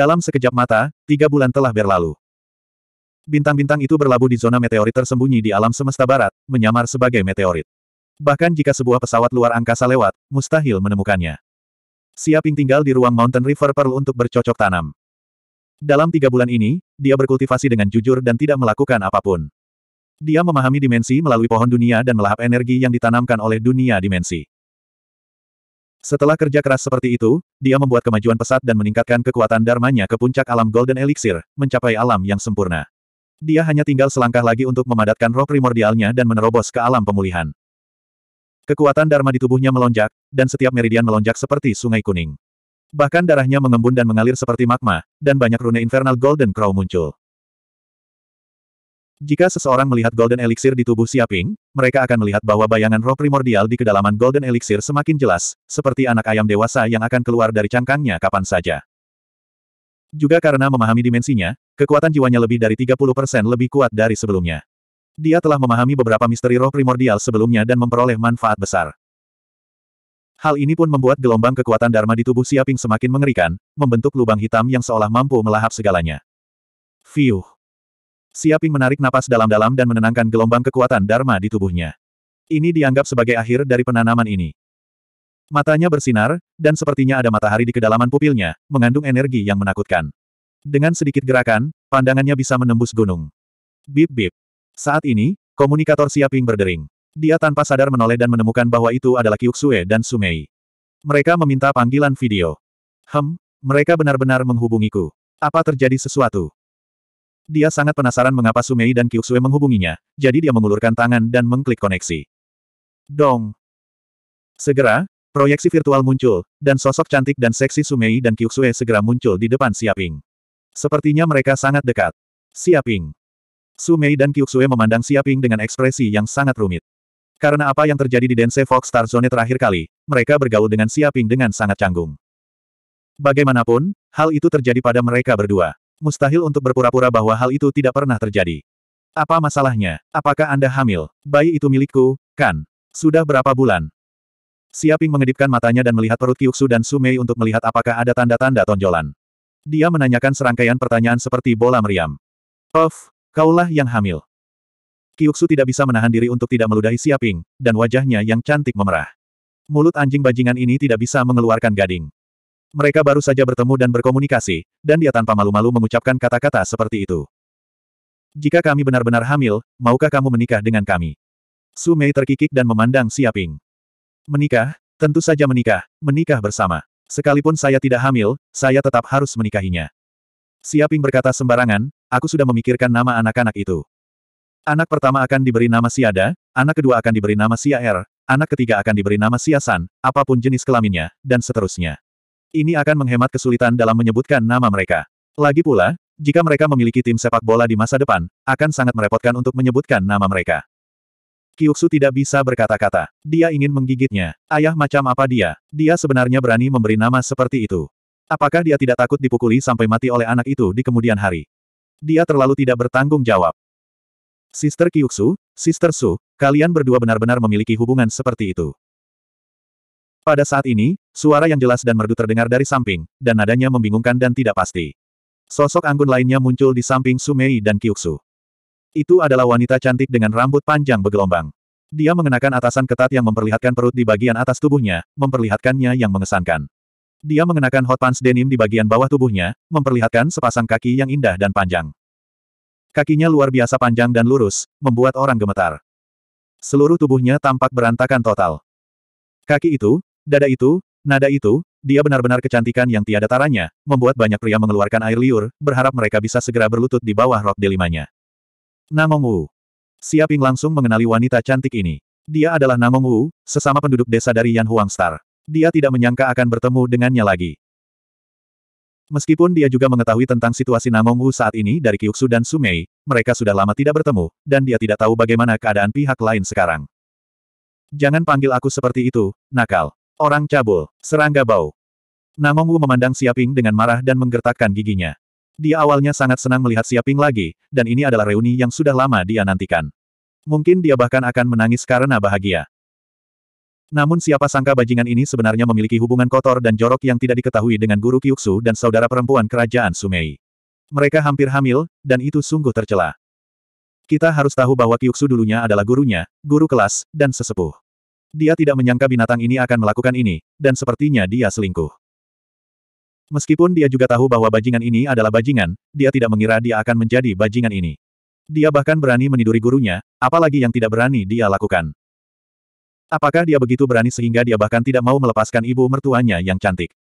Dalam sekejap mata, tiga bulan telah berlalu. Bintang-bintang itu berlabuh di zona meteorit tersembunyi di alam semesta barat, menyamar sebagai meteorit. Bahkan jika sebuah pesawat luar angkasa lewat, mustahil menemukannya. Siaping tinggal di ruang Mountain River Pearl untuk bercocok tanam. Dalam tiga bulan ini, dia berkultivasi dengan jujur dan tidak melakukan apapun. Dia memahami dimensi melalui pohon dunia dan melahap energi yang ditanamkan oleh dunia dimensi. Setelah kerja keras seperti itu, dia membuat kemajuan pesat dan meningkatkan kekuatan darmanya ke puncak alam Golden Elixir, mencapai alam yang sempurna. Dia hanya tinggal selangkah lagi untuk memadatkan roh primordialnya dan menerobos ke alam pemulihan. Kekuatan Dharma di tubuhnya melonjak, dan setiap meridian melonjak seperti sungai kuning. Bahkan darahnya mengembun dan mengalir seperti magma, dan banyak rune infernal Golden Crow muncul. Jika seseorang melihat Golden Elixir di tubuh Siaping, mereka akan melihat bahwa bayangan roh primordial di kedalaman Golden Elixir semakin jelas, seperti anak ayam dewasa yang akan keluar dari cangkangnya kapan saja. Juga karena memahami dimensinya, kekuatan jiwanya lebih dari 30% lebih kuat dari sebelumnya. Dia telah memahami beberapa misteri roh primordial sebelumnya dan memperoleh manfaat besar. Hal ini pun membuat gelombang kekuatan Dharma di tubuh Siaping semakin mengerikan, membentuk lubang hitam yang seolah mampu melahap segalanya. Fiuh! Siaping menarik napas dalam-dalam dan menenangkan gelombang kekuatan Dharma di tubuhnya. Ini dianggap sebagai akhir dari penanaman ini. Matanya bersinar, dan sepertinya ada matahari di kedalaman pupilnya, mengandung energi yang menakutkan. Dengan sedikit gerakan, pandangannya bisa menembus gunung. Bip-bip. Saat ini, komunikator Siaping berdering. Dia tanpa sadar menoleh dan menemukan bahwa itu adalah Kyuksue dan Sumei. Mereka meminta panggilan video. Hem, mereka benar-benar menghubungiku. Apa terjadi sesuatu? Dia sangat penasaran mengapa Sumei dan Kyuksue menghubunginya, jadi dia mengulurkan tangan dan mengklik koneksi. Dong! Segera, proyeksi virtual muncul, dan sosok cantik dan seksi Sumei dan Kyuksue segera muncul di depan Siaping. Sepertinya mereka sangat dekat. Siaping. Sumei dan Kyuksue memandang Siaping dengan ekspresi yang sangat rumit. Karena apa yang terjadi di Dense Fox Star Zone terakhir kali, mereka bergaul dengan Siaping dengan sangat canggung. Bagaimanapun, hal itu terjadi pada mereka berdua. Mustahil untuk berpura-pura bahwa hal itu tidak pernah terjadi. Apa masalahnya? Apakah Anda hamil? Bayi itu milikku, kan? Sudah berapa bulan? Siaping mengedipkan matanya dan melihat perut Kyuksu dan Sumei untuk melihat apakah ada tanda-tanda tonjolan. Dia menanyakan serangkaian pertanyaan seperti bola meriam. Of, kaulah yang hamil. Kyuksu tidak bisa menahan diri untuk tidak meludahi Siaping, dan wajahnya yang cantik memerah. Mulut anjing bajingan ini tidak bisa mengeluarkan gading. Mereka baru saja bertemu dan berkomunikasi, dan dia tanpa malu-malu mengucapkan kata-kata seperti itu. Jika kami benar-benar hamil, maukah kamu menikah dengan kami? Su Mei terkikik dan memandang Siaping. Menikah? Tentu saja menikah, menikah bersama. Sekalipun saya tidak hamil, saya tetap harus menikahinya. Siaping berkata sembarangan, aku sudah memikirkan nama anak-anak itu. Anak pertama akan diberi nama Siada, anak kedua akan diberi nama Sia Er, anak ketiga akan diberi nama Siasan, apapun jenis kelaminnya, dan seterusnya. Ini akan menghemat kesulitan dalam menyebutkan nama mereka. Lagi pula, jika mereka memiliki tim sepak bola di masa depan, akan sangat merepotkan untuk menyebutkan nama mereka. Kyuksu tidak bisa berkata-kata. Dia ingin menggigitnya. Ayah macam apa dia? Dia sebenarnya berani memberi nama seperti itu. Apakah dia tidak takut dipukuli sampai mati oleh anak itu di kemudian hari? Dia terlalu tidak bertanggung jawab. Sister Kyuksu, Sister Su, kalian berdua benar-benar memiliki hubungan seperti itu. Pada saat ini, suara yang jelas dan merdu terdengar dari samping, dan nadanya membingungkan dan tidak pasti. Sosok anggun lainnya muncul di samping Sumei dan Kyuksu. Itu adalah wanita cantik dengan rambut panjang bergelombang. Dia mengenakan atasan ketat yang memperlihatkan perut di bagian atas tubuhnya, memperlihatkannya yang mengesankan. Dia mengenakan hot pants denim di bagian bawah tubuhnya, memperlihatkan sepasang kaki yang indah dan panjang. Kakinya luar biasa panjang dan lurus, membuat orang gemetar. Seluruh tubuhnya tampak berantakan total. Kaki itu, Dada itu, nada itu, dia benar-benar kecantikan yang tiada taranya, membuat banyak pria mengeluarkan air liur, berharap mereka bisa segera berlutut di bawah rok delimanya. Namong Wu. Siaping langsung mengenali wanita cantik ini. Dia adalah Namong Wu, sesama penduduk desa dari Yan Huang Star. Dia tidak menyangka akan bertemu dengannya lagi. Meskipun dia juga mengetahui tentang situasi Namong Wu saat ini dari Kyuksu dan Sumei, mereka sudah lama tidak bertemu, dan dia tidak tahu bagaimana keadaan pihak lain sekarang. Jangan panggil aku seperti itu, nakal. Orang cabul, serangga bau. Wu memandang Siaping dengan marah dan menggertakkan giginya. Dia awalnya sangat senang melihat Siaping lagi, dan ini adalah reuni yang sudah lama dia nantikan. Mungkin dia bahkan akan menangis karena bahagia. Namun siapa sangka bajingan ini sebenarnya memiliki hubungan kotor dan jorok yang tidak diketahui dengan guru Kyuksu dan saudara perempuan kerajaan Sumei. Mereka hampir hamil, dan itu sungguh tercela. Kita harus tahu bahwa Kyuksu dulunya adalah gurunya, guru kelas, dan sesepuh. Dia tidak menyangka binatang ini akan melakukan ini, dan sepertinya dia selingkuh. Meskipun dia juga tahu bahwa bajingan ini adalah bajingan, dia tidak mengira dia akan menjadi bajingan ini. Dia bahkan berani meniduri gurunya, apalagi yang tidak berani dia lakukan. Apakah dia begitu berani sehingga dia bahkan tidak mau melepaskan ibu mertuanya yang cantik?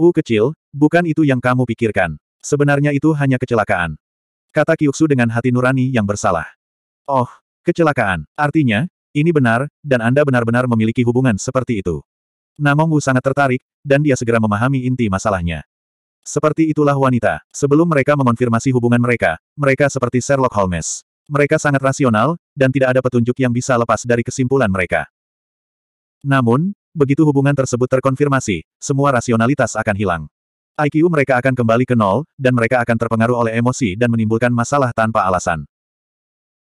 U kecil, bukan itu yang kamu pikirkan. Sebenarnya itu hanya kecelakaan. Kata Kyuksu dengan hati nurani yang bersalah. Oh, kecelakaan. Artinya, ini benar, dan Anda benar-benar memiliki hubungan seperti itu. Namong Wu sangat tertarik, dan dia segera memahami inti masalahnya. Seperti itulah wanita. Sebelum mereka mengonfirmasi hubungan mereka, mereka seperti Sherlock Holmes. Mereka sangat rasional, dan tidak ada petunjuk yang bisa lepas dari kesimpulan mereka. Namun, begitu hubungan tersebut terkonfirmasi, semua rasionalitas akan hilang. IQ mereka akan kembali ke nol, dan mereka akan terpengaruh oleh emosi dan menimbulkan masalah tanpa alasan.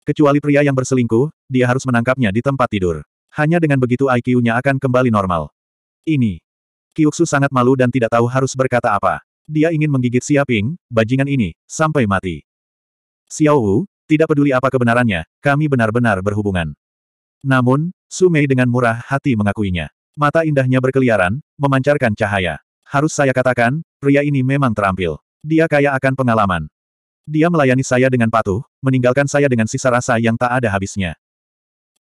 Kecuali pria yang berselingkuh, dia harus menangkapnya di tempat tidur. Hanya dengan begitu IQ-nya akan kembali normal. Ini. Kiuksu sangat malu dan tidak tahu harus berkata apa. Dia ingin menggigit Xiaping, bajingan ini, sampai mati. Xiao Wu, tidak peduli apa kebenarannya, kami benar-benar berhubungan. Namun, Sumei dengan murah hati mengakuinya. Mata indahnya berkeliaran, memancarkan cahaya. Harus saya katakan, pria ini memang terampil. Dia kaya akan pengalaman. Dia melayani saya dengan patuh, meninggalkan saya dengan sisa rasa yang tak ada habisnya.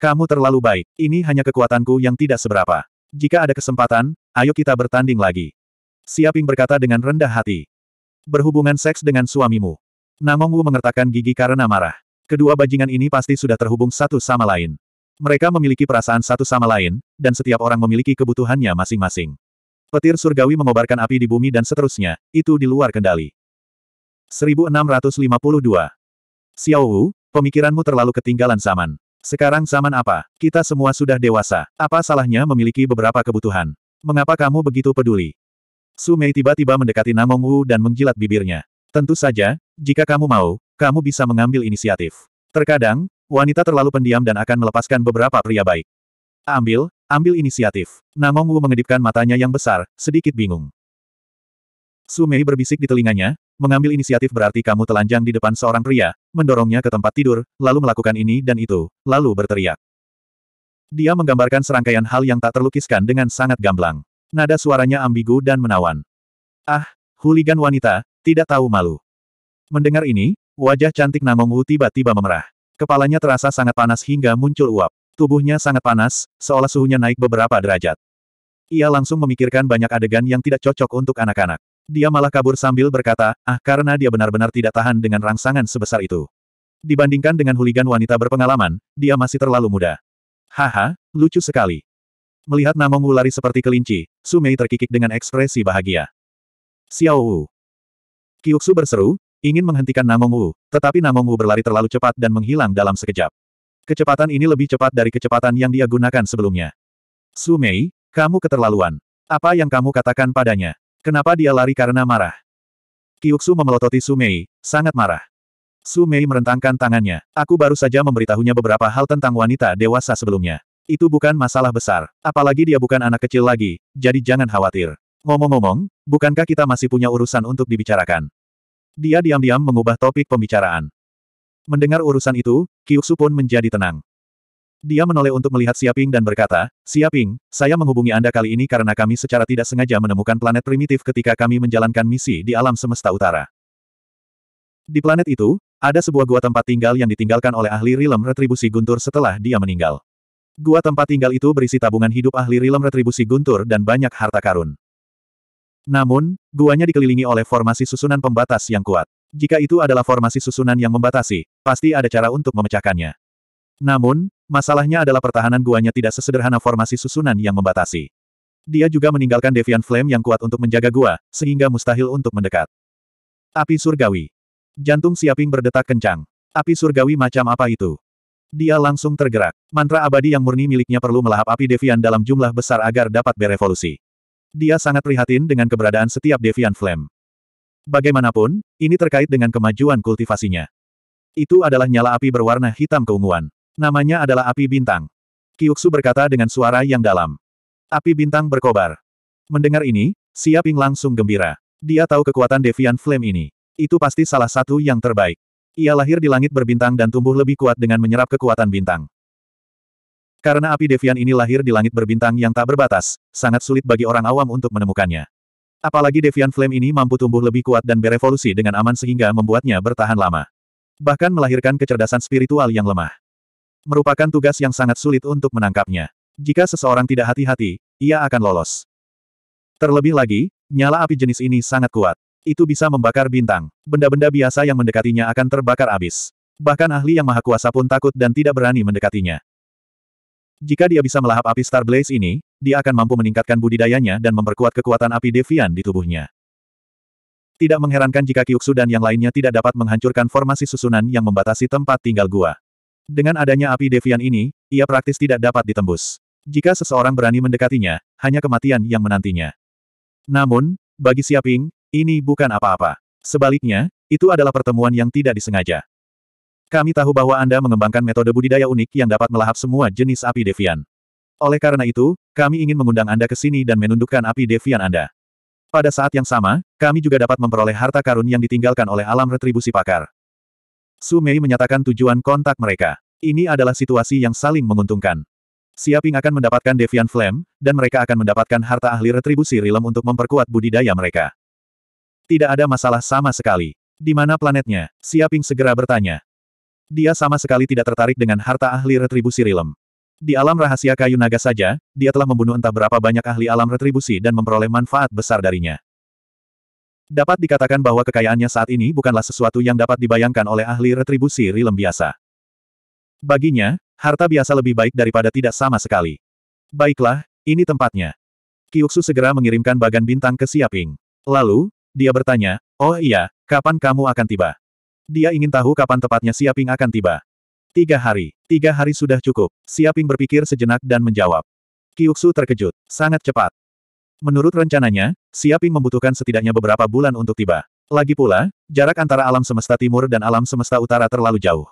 Kamu terlalu baik, ini hanya kekuatanku yang tidak seberapa. Jika ada kesempatan, ayo kita bertanding lagi. Siaping berkata dengan rendah hati. Berhubungan seks dengan suamimu. Namong Wu mengertakkan gigi karena marah. Kedua bajingan ini pasti sudah terhubung satu sama lain. Mereka memiliki perasaan satu sama lain, dan setiap orang memiliki kebutuhannya masing-masing. Petir surgawi mengobarkan api di bumi dan seterusnya, itu di luar kendali. 1652. Xiao Wu, pemikiranmu terlalu ketinggalan zaman. Sekarang zaman apa? Kita semua sudah dewasa. Apa salahnya memiliki beberapa kebutuhan? Mengapa kamu begitu peduli? Su Mei tiba-tiba mendekati Namong Wu dan menjilat bibirnya. Tentu saja, jika kamu mau, kamu bisa mengambil inisiatif. Terkadang, wanita terlalu pendiam dan akan melepaskan beberapa pria baik. Ambil, ambil inisiatif. Namong Wu mengedipkan matanya yang besar, sedikit bingung. Su Mei berbisik di telinganya, Mengambil inisiatif berarti kamu telanjang di depan seorang pria, mendorongnya ke tempat tidur, lalu melakukan ini dan itu, lalu berteriak. Dia menggambarkan serangkaian hal yang tak terlukiskan dengan sangat gamblang. Nada suaranya ambigu dan menawan. Ah, huligan wanita, tidak tahu malu. Mendengar ini, wajah cantik Wu tiba-tiba memerah. Kepalanya terasa sangat panas hingga muncul uap. Tubuhnya sangat panas, seolah suhunya naik beberapa derajat. Ia langsung memikirkan banyak adegan yang tidak cocok untuk anak-anak. Dia malah kabur sambil berkata, ah karena dia benar-benar tidak tahan dengan rangsangan sebesar itu. Dibandingkan dengan huligan wanita berpengalaman, dia masih terlalu muda. Haha, lucu sekali. Melihat Namong Wu lari seperti kelinci, Sumei terkikik dengan ekspresi bahagia. Xiao Wu. Kyuksu berseru, ingin menghentikan Namong Wu, tetapi Namong Wu berlari terlalu cepat dan menghilang dalam sekejap. Kecepatan ini lebih cepat dari kecepatan yang dia gunakan sebelumnya. Sumei, kamu keterlaluan. Apa yang kamu katakan padanya? Kenapa dia lari karena marah? Kyuksu memelototi Sumei, sangat marah. Sumei merentangkan tangannya. Aku baru saja memberitahunya beberapa hal tentang wanita dewasa sebelumnya. Itu bukan masalah besar, apalagi dia bukan anak kecil lagi, jadi jangan khawatir. Ngomong-ngomong, bukankah kita masih punya urusan untuk dibicarakan? Dia diam-diam mengubah topik pembicaraan. Mendengar urusan itu, Kyuksu pun menjadi tenang. Dia menoleh untuk melihat Siaping dan berkata, Siaping, saya menghubungi Anda kali ini karena kami secara tidak sengaja menemukan planet primitif ketika kami menjalankan misi di alam semesta utara. Di planet itu, ada sebuah gua tempat tinggal yang ditinggalkan oleh ahli rilem retribusi guntur setelah dia meninggal. Gua tempat tinggal itu berisi tabungan hidup ahli rilem retribusi guntur dan banyak harta karun. Namun, guanya dikelilingi oleh formasi susunan pembatas yang kuat. Jika itu adalah formasi susunan yang membatasi, pasti ada cara untuk memecahkannya. Namun, Masalahnya adalah pertahanan guanya tidak sesederhana formasi susunan yang membatasi. Dia juga meninggalkan Devian Flame yang kuat untuk menjaga gua, sehingga mustahil untuk mendekat. Api surgawi. Jantung Siaping berdetak kencang. Api surgawi macam apa itu? Dia langsung tergerak. Mantra abadi yang murni miliknya perlu melahap api Devian dalam jumlah besar agar dapat berevolusi. Dia sangat prihatin dengan keberadaan setiap Devian Flame. Bagaimanapun, ini terkait dengan kemajuan kultivasinya. Itu adalah nyala api berwarna hitam keunguan. Namanya adalah api bintang. Kiuksu berkata dengan suara yang dalam. Api bintang berkobar. Mendengar ini, Xia langsung gembira. Dia tahu kekuatan Devian Flame ini. Itu pasti salah satu yang terbaik. Ia lahir di langit berbintang dan tumbuh lebih kuat dengan menyerap kekuatan bintang. Karena api Devian ini lahir di langit berbintang yang tak berbatas, sangat sulit bagi orang awam untuk menemukannya. Apalagi Devian Flame ini mampu tumbuh lebih kuat dan berevolusi dengan aman sehingga membuatnya bertahan lama. Bahkan melahirkan kecerdasan spiritual yang lemah. Merupakan tugas yang sangat sulit untuk menangkapnya. Jika seseorang tidak hati-hati, ia akan lolos. Terlebih lagi, nyala api jenis ini sangat kuat. Itu bisa membakar bintang. Benda-benda biasa yang mendekatinya akan terbakar habis. Bahkan ahli yang maha kuasa pun takut dan tidak berani mendekatinya. Jika dia bisa melahap api Star Blaze ini, dia akan mampu meningkatkan budidayanya dan memperkuat kekuatan api Devian di tubuhnya. Tidak mengherankan jika Kyuksu dan yang lainnya tidak dapat menghancurkan formasi susunan yang membatasi tempat tinggal gua. Dengan adanya api devian ini, ia praktis tidak dapat ditembus. Jika seseorang berani mendekatinya, hanya kematian yang menantinya. Namun, bagi Siaping, ini bukan apa-apa. Sebaliknya, itu adalah pertemuan yang tidak disengaja. Kami tahu bahwa Anda mengembangkan metode budidaya unik yang dapat melahap semua jenis api devian. Oleh karena itu, kami ingin mengundang Anda ke sini dan menundukkan api devian Anda. Pada saat yang sama, kami juga dapat memperoleh harta karun yang ditinggalkan oleh alam retribusi pakar. Su Mei menyatakan tujuan kontak mereka. Ini adalah situasi yang saling menguntungkan. Siaping akan mendapatkan Devian Flame, dan mereka akan mendapatkan harta ahli retribusi Rilem untuk memperkuat budidaya mereka. Tidak ada masalah sama sekali. Di mana planetnya? Siaping segera bertanya. Dia sama sekali tidak tertarik dengan harta ahli retribusi Rilem. Di alam rahasia kayu naga saja, dia telah membunuh entah berapa banyak ahli alam retribusi dan memperoleh manfaat besar darinya. Dapat dikatakan bahwa kekayaannya saat ini bukanlah sesuatu yang dapat dibayangkan oleh ahli retribusi rilem biasa. Baginya, harta biasa lebih baik daripada tidak sama sekali. Baiklah, ini tempatnya. Kyuksu segera mengirimkan bagan bintang ke Siaping. Lalu, dia bertanya, oh iya, kapan kamu akan tiba? Dia ingin tahu kapan tepatnya Siaping akan tiba. Tiga hari. Tiga hari sudah cukup. Siaping berpikir sejenak dan menjawab. Kyuksu terkejut. Sangat cepat. Menurut rencananya, Siaping membutuhkan setidaknya beberapa bulan untuk tiba. Lagi pula, jarak antara alam semesta timur dan alam semesta utara terlalu jauh.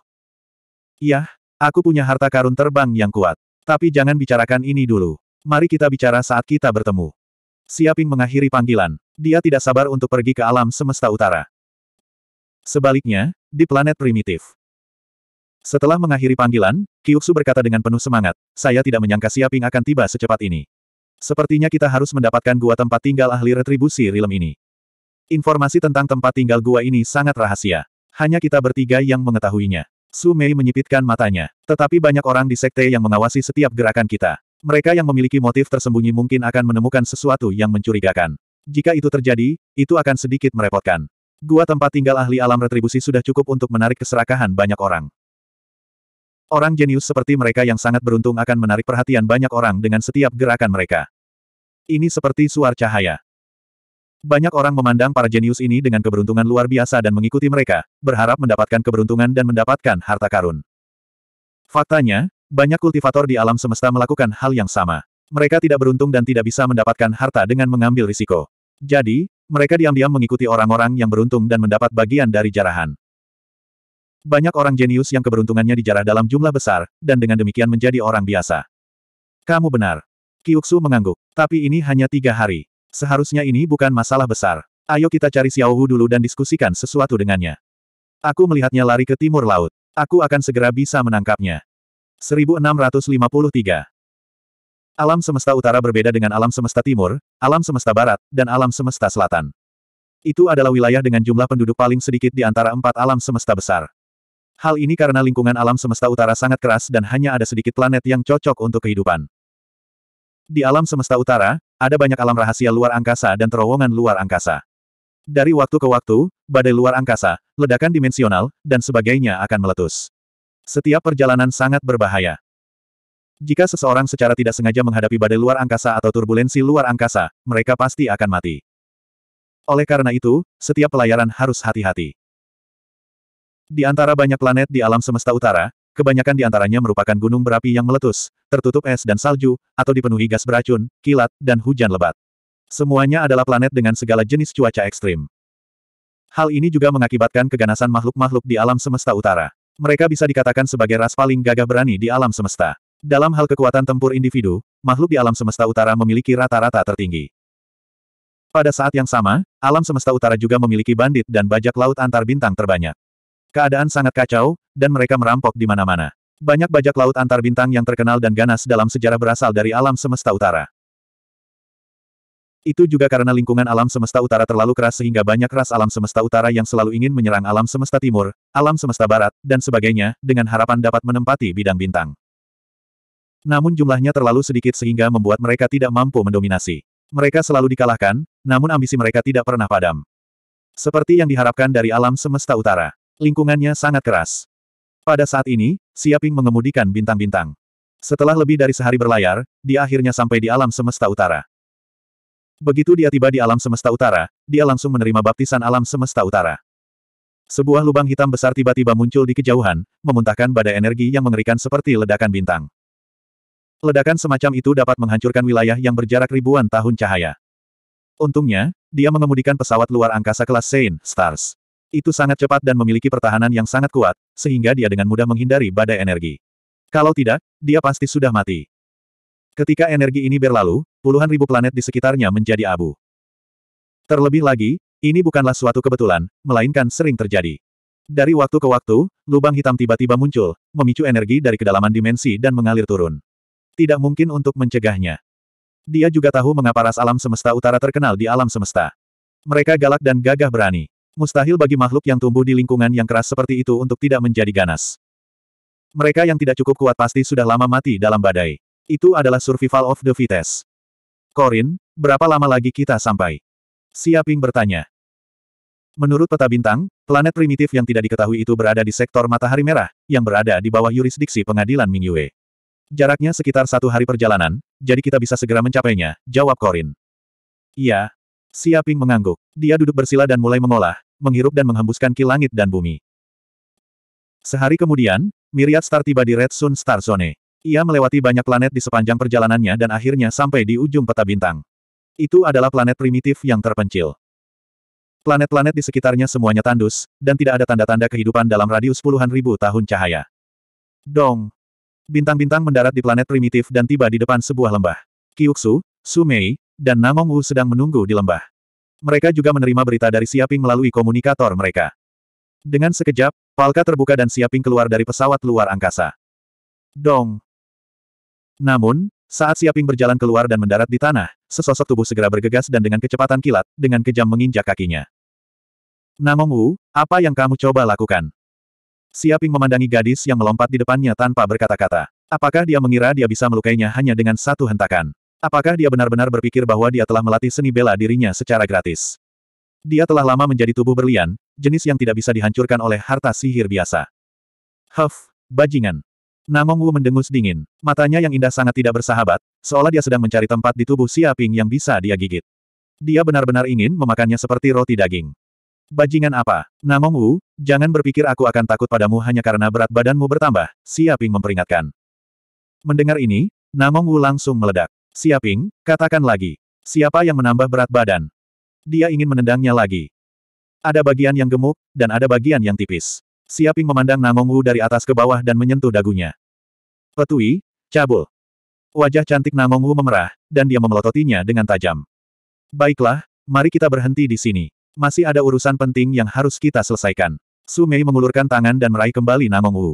Yah, aku punya harta karun terbang yang kuat. Tapi jangan bicarakan ini dulu. Mari kita bicara saat kita bertemu. Siaping mengakhiri panggilan. Dia tidak sabar untuk pergi ke alam semesta utara. Sebaliknya, di planet primitif. Setelah mengakhiri panggilan, Kyuksu berkata dengan penuh semangat, saya tidak menyangka Siaping akan tiba secepat ini. Sepertinya kita harus mendapatkan gua tempat tinggal ahli retribusi rilem ini. Informasi tentang tempat tinggal gua ini sangat rahasia. Hanya kita bertiga yang mengetahuinya. Su Mei menyipitkan matanya. Tetapi banyak orang di sekte yang mengawasi setiap gerakan kita. Mereka yang memiliki motif tersembunyi mungkin akan menemukan sesuatu yang mencurigakan. Jika itu terjadi, itu akan sedikit merepotkan. Gua tempat tinggal ahli alam retribusi sudah cukup untuk menarik keserakahan banyak orang. Orang jenius seperti mereka yang sangat beruntung akan menarik perhatian banyak orang dengan setiap gerakan mereka. Ini seperti suar cahaya. Banyak orang memandang para jenius ini dengan keberuntungan luar biasa dan mengikuti mereka, berharap mendapatkan keberuntungan dan mendapatkan harta karun. Faktanya, banyak kultivator di alam semesta melakukan hal yang sama. Mereka tidak beruntung dan tidak bisa mendapatkan harta dengan mengambil risiko. Jadi, mereka diam-diam mengikuti orang-orang yang beruntung dan mendapat bagian dari jarahan. Banyak orang jenius yang keberuntungannya dijarah dalam jumlah besar, dan dengan demikian menjadi orang biasa. Kamu benar. Kiuksu mengangguk. Tapi ini hanya tiga hari. Seharusnya ini bukan masalah besar. Ayo kita cari Xiao Wu dulu dan diskusikan sesuatu dengannya. Aku melihatnya lari ke timur laut. Aku akan segera bisa menangkapnya. 1653 Alam semesta utara berbeda dengan alam semesta timur, alam semesta barat, dan alam semesta selatan. Itu adalah wilayah dengan jumlah penduduk paling sedikit di antara empat alam semesta besar. Hal ini karena lingkungan alam semesta utara sangat keras dan hanya ada sedikit planet yang cocok untuk kehidupan. Di alam semesta utara, ada banyak alam rahasia luar angkasa dan terowongan luar angkasa. Dari waktu ke waktu, badai luar angkasa, ledakan dimensional, dan sebagainya akan meletus. Setiap perjalanan sangat berbahaya. Jika seseorang secara tidak sengaja menghadapi badai luar angkasa atau turbulensi luar angkasa, mereka pasti akan mati. Oleh karena itu, setiap pelayaran harus hati-hati. Di antara banyak planet di alam semesta utara, kebanyakan di antaranya merupakan gunung berapi yang meletus, tertutup es dan salju, atau dipenuhi gas beracun, kilat, dan hujan lebat. Semuanya adalah planet dengan segala jenis cuaca ekstrim. Hal ini juga mengakibatkan keganasan makhluk-makhluk di alam semesta utara. Mereka bisa dikatakan sebagai ras paling gagah berani di alam semesta. Dalam hal kekuatan tempur individu, makhluk di alam semesta utara memiliki rata-rata tertinggi. Pada saat yang sama, alam semesta utara juga memiliki bandit dan bajak laut antar bintang terbanyak. Keadaan sangat kacau, dan mereka merampok di mana-mana. Banyak bajak laut antar bintang yang terkenal dan ganas dalam sejarah berasal dari alam semesta utara. Itu juga karena lingkungan alam semesta utara terlalu keras sehingga banyak ras alam semesta utara yang selalu ingin menyerang alam semesta timur, alam semesta barat, dan sebagainya, dengan harapan dapat menempati bidang bintang. Namun jumlahnya terlalu sedikit sehingga membuat mereka tidak mampu mendominasi. Mereka selalu dikalahkan, namun ambisi mereka tidak pernah padam. Seperti yang diharapkan dari alam semesta utara. Lingkungannya sangat keras. Pada saat ini, Siaping mengemudikan bintang-bintang. Setelah lebih dari sehari berlayar, dia akhirnya sampai di alam semesta utara. Begitu dia tiba di alam semesta utara, dia langsung menerima baptisan alam semesta utara. Sebuah lubang hitam besar tiba-tiba muncul di kejauhan, memuntahkan badai energi yang mengerikan seperti ledakan bintang. Ledakan semacam itu dapat menghancurkan wilayah yang berjarak ribuan tahun cahaya. Untungnya, dia mengemudikan pesawat luar angkasa kelas Saint Stars. Itu sangat cepat dan memiliki pertahanan yang sangat kuat, sehingga dia dengan mudah menghindari badai energi. Kalau tidak, dia pasti sudah mati. Ketika energi ini berlalu, puluhan ribu planet di sekitarnya menjadi abu. Terlebih lagi, ini bukanlah suatu kebetulan, melainkan sering terjadi. Dari waktu ke waktu, lubang hitam tiba-tiba muncul, memicu energi dari kedalaman dimensi dan mengalir turun. Tidak mungkin untuk mencegahnya. Dia juga tahu mengapa ras alam semesta utara terkenal di alam semesta. Mereka galak dan gagah berani. Mustahil bagi makhluk yang tumbuh di lingkungan yang keras seperti itu untuk tidak menjadi ganas. Mereka yang tidak cukup kuat pasti sudah lama mati dalam badai. Itu adalah survival of the fittest. Korin, berapa lama lagi kita sampai? Siaping bertanya. Menurut peta bintang, planet primitif yang tidak diketahui itu berada di sektor matahari merah, yang berada di bawah yurisdiksi pengadilan Mingyue. Jaraknya sekitar satu hari perjalanan, jadi kita bisa segera mencapainya, jawab Korin. Iya. Siaping mengangguk. Dia duduk bersila dan mulai mengolah, menghirup dan menghembuskan ki langit dan bumi. Sehari kemudian, Myriad Star tiba di Red Sun Star Zone. Ia melewati banyak planet di sepanjang perjalanannya dan akhirnya sampai di ujung peta bintang. Itu adalah planet primitif yang terpencil. Planet-planet di sekitarnya semuanya tandus, dan tidak ada tanda-tanda kehidupan dalam radius puluhan ribu tahun cahaya. Dong! Bintang-bintang mendarat di planet primitif dan tiba di depan sebuah lembah. Kyuksu, Sumei, dan Namong Wu sedang menunggu di lembah. Mereka juga menerima berita dari Siaping melalui komunikator mereka. Dengan sekejap, palka terbuka dan Siaping keluar dari pesawat luar angkasa. Dong! Namun, saat Siaping berjalan keluar dan mendarat di tanah, sesosok tubuh segera bergegas dan dengan kecepatan kilat, dengan kejam menginjak kakinya. Namong Wu, apa yang kamu coba lakukan? Siaping memandangi gadis yang melompat di depannya tanpa berkata-kata. Apakah dia mengira dia bisa melukainya hanya dengan satu hentakan? Apakah dia benar-benar berpikir bahwa dia telah melatih seni bela dirinya secara gratis? Dia telah lama menjadi tubuh berlian, jenis yang tidak bisa dihancurkan oleh harta sihir biasa. Huff, bajingan. Namong Wu mendengus dingin. Matanya yang indah sangat tidak bersahabat, seolah dia sedang mencari tempat di tubuh Siaping yang bisa dia gigit. Dia benar-benar ingin memakannya seperti roti daging. Bajingan apa? Namong Wu, jangan berpikir aku akan takut padamu hanya karena berat badanmu bertambah, Siaping memperingatkan. Mendengar ini, Namong Wu langsung meledak. Siaping, katakan lagi. Siapa yang menambah berat badan? Dia ingin menendangnya lagi. Ada bagian yang gemuk, dan ada bagian yang tipis. Siaping memandang Namong Wu dari atas ke bawah dan menyentuh dagunya. Petui, cabul. Wajah cantik Namong Wu memerah, dan dia memelototinya dengan tajam. Baiklah, mari kita berhenti di sini. Masih ada urusan penting yang harus kita selesaikan. Su Mei mengulurkan tangan dan meraih kembali Namong Wu.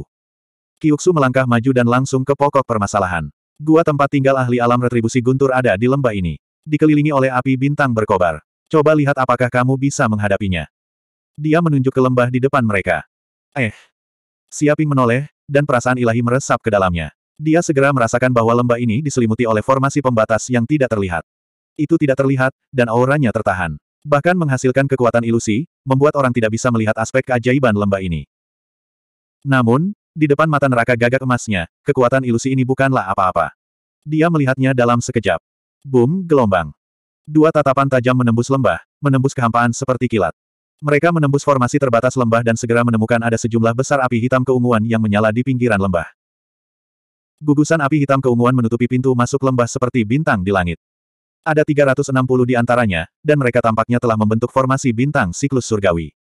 Kyuksu melangkah maju dan langsung ke pokok permasalahan. Gua tempat tinggal ahli alam retribusi guntur ada di lembah ini. Dikelilingi oleh api bintang berkobar. Coba lihat apakah kamu bisa menghadapinya. Dia menunjuk ke lembah di depan mereka. Eh. Siaping menoleh, dan perasaan ilahi meresap ke dalamnya. Dia segera merasakan bahwa lembah ini diselimuti oleh formasi pembatas yang tidak terlihat. Itu tidak terlihat, dan auranya tertahan. Bahkan menghasilkan kekuatan ilusi, membuat orang tidak bisa melihat aspek keajaiban lembah ini. Namun, di depan mata neraka gagak emasnya, kekuatan ilusi ini bukanlah apa-apa. Dia melihatnya dalam sekejap. Boom, gelombang. Dua tatapan tajam menembus lembah, menembus kehampaan seperti kilat. Mereka menembus formasi terbatas lembah dan segera menemukan ada sejumlah besar api hitam keunguan yang menyala di pinggiran lembah. Gugusan api hitam keunguan menutupi pintu masuk lembah seperti bintang di langit. Ada 360 di antaranya, dan mereka tampaknya telah membentuk formasi bintang siklus surgawi.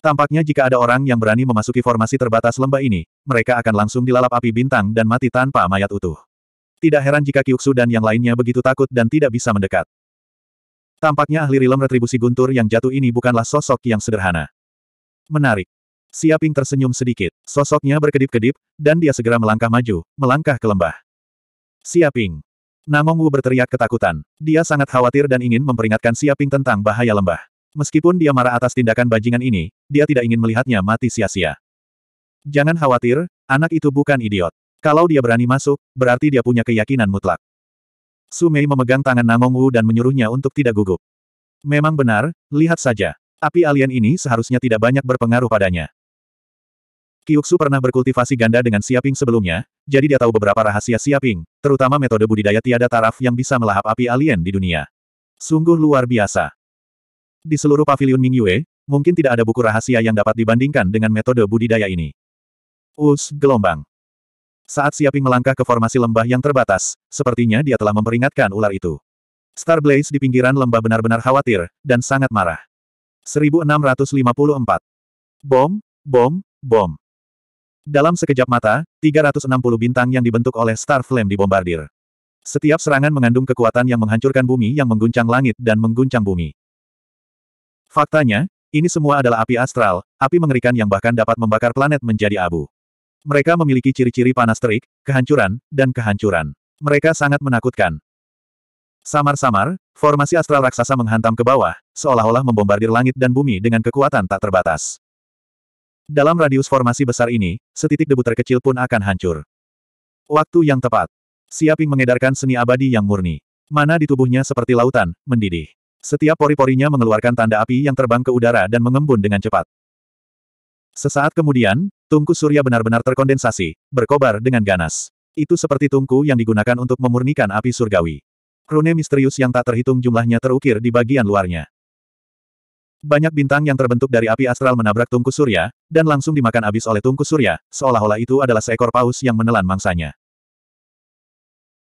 Tampaknya jika ada orang yang berani memasuki formasi terbatas lembah ini, mereka akan langsung dilalap api bintang dan mati tanpa mayat utuh. Tidak heran jika Kyuksu dan yang lainnya begitu takut dan tidak bisa mendekat. Tampaknya ahli rilem retribusi guntur yang jatuh ini bukanlah sosok yang sederhana. Menarik. Siaping tersenyum sedikit, sosoknya berkedip-kedip, dan dia segera melangkah maju, melangkah ke lembah. Siaping. Namong Wu berteriak ketakutan. Dia sangat khawatir dan ingin memperingatkan Siaping tentang bahaya lembah. Meskipun dia marah atas tindakan bajingan ini, dia tidak ingin melihatnya mati sia-sia. Jangan khawatir, anak itu bukan idiot. Kalau dia berani masuk, berarti dia punya keyakinan mutlak. Sumei memegang tangan Namong Wu dan menyuruhnya untuk tidak gugup. Memang benar, lihat saja. Api alien ini seharusnya tidak banyak berpengaruh padanya. Kyuksu pernah berkultivasi ganda dengan Siaping sebelumnya, jadi dia tahu beberapa rahasia Siaping, terutama metode budidaya tiada taraf yang bisa melahap api alien di dunia. Sungguh luar biasa. Di seluruh pavilion Mingyue, mungkin tidak ada buku rahasia yang dapat dibandingkan dengan metode budidaya ini. Us gelombang. Saat Siaping melangkah ke formasi lembah yang terbatas, sepertinya dia telah memperingatkan ular itu. Star Blaze di pinggiran lembah benar-benar khawatir, dan sangat marah. 1654. Bom, bom, bom. Dalam sekejap mata, 360 bintang yang dibentuk oleh Star Flame dibombardir. Setiap serangan mengandung kekuatan yang menghancurkan bumi yang mengguncang langit dan mengguncang bumi. Faktanya, ini semua adalah api astral, api mengerikan yang bahkan dapat membakar planet menjadi abu. Mereka memiliki ciri-ciri panas terik, kehancuran, dan kehancuran. Mereka sangat menakutkan. Samar-samar, formasi astral raksasa menghantam ke bawah, seolah-olah membombardir langit dan bumi dengan kekuatan tak terbatas. Dalam radius formasi besar ini, setitik debu terkecil pun akan hancur. Waktu yang tepat. Siaping mengedarkan seni abadi yang murni. Mana di tubuhnya seperti lautan, mendidih. Setiap pori-porinya mengeluarkan tanda api yang terbang ke udara dan mengembun dengan cepat. Sesaat kemudian, tungku surya benar-benar terkondensasi, berkobar dengan ganas. Itu seperti tungku yang digunakan untuk memurnikan api surgawi. Rune misterius yang tak terhitung jumlahnya terukir di bagian luarnya. Banyak bintang yang terbentuk dari api astral menabrak tungku surya, dan langsung dimakan habis oleh tungku surya, seolah-olah itu adalah seekor paus yang menelan mangsanya.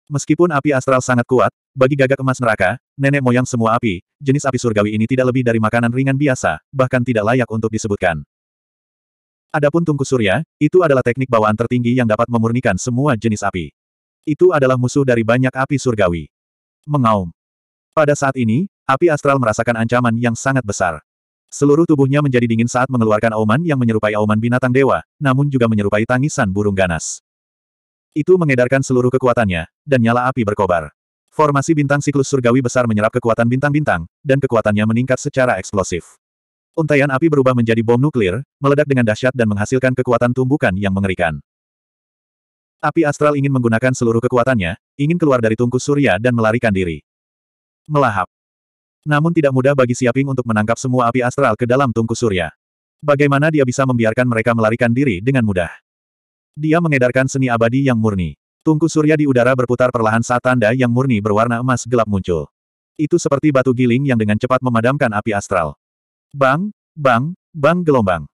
Meskipun api astral sangat kuat, bagi gagak emas neraka, nenek moyang semua api, jenis api surgawi ini tidak lebih dari makanan ringan biasa, bahkan tidak layak untuk disebutkan. Adapun tungku surya, itu adalah teknik bawaan tertinggi yang dapat memurnikan semua jenis api. Itu adalah musuh dari banyak api surgawi. Mengaum. Pada saat ini, api astral merasakan ancaman yang sangat besar. Seluruh tubuhnya menjadi dingin saat mengeluarkan auman yang menyerupai auman binatang dewa, namun juga menyerupai tangisan burung ganas. Itu mengedarkan seluruh kekuatannya, dan nyala api berkobar. Formasi bintang siklus surgawi besar menyerap kekuatan bintang-bintang, dan kekuatannya meningkat secara eksplosif. Untaian api berubah menjadi bom nuklir, meledak dengan dahsyat dan menghasilkan kekuatan tumbukan yang mengerikan. Api astral ingin menggunakan seluruh kekuatannya, ingin keluar dari tungku surya dan melarikan diri. Melahap. Namun tidak mudah bagi Siaping untuk menangkap semua api astral ke dalam tungku surya. Bagaimana dia bisa membiarkan mereka melarikan diri dengan mudah? Dia mengedarkan seni abadi yang murni. Tungku surya di udara berputar perlahan saat tanda yang murni berwarna emas gelap muncul. Itu seperti batu giling yang dengan cepat memadamkan api astral. Bang, bang, bang gelombang.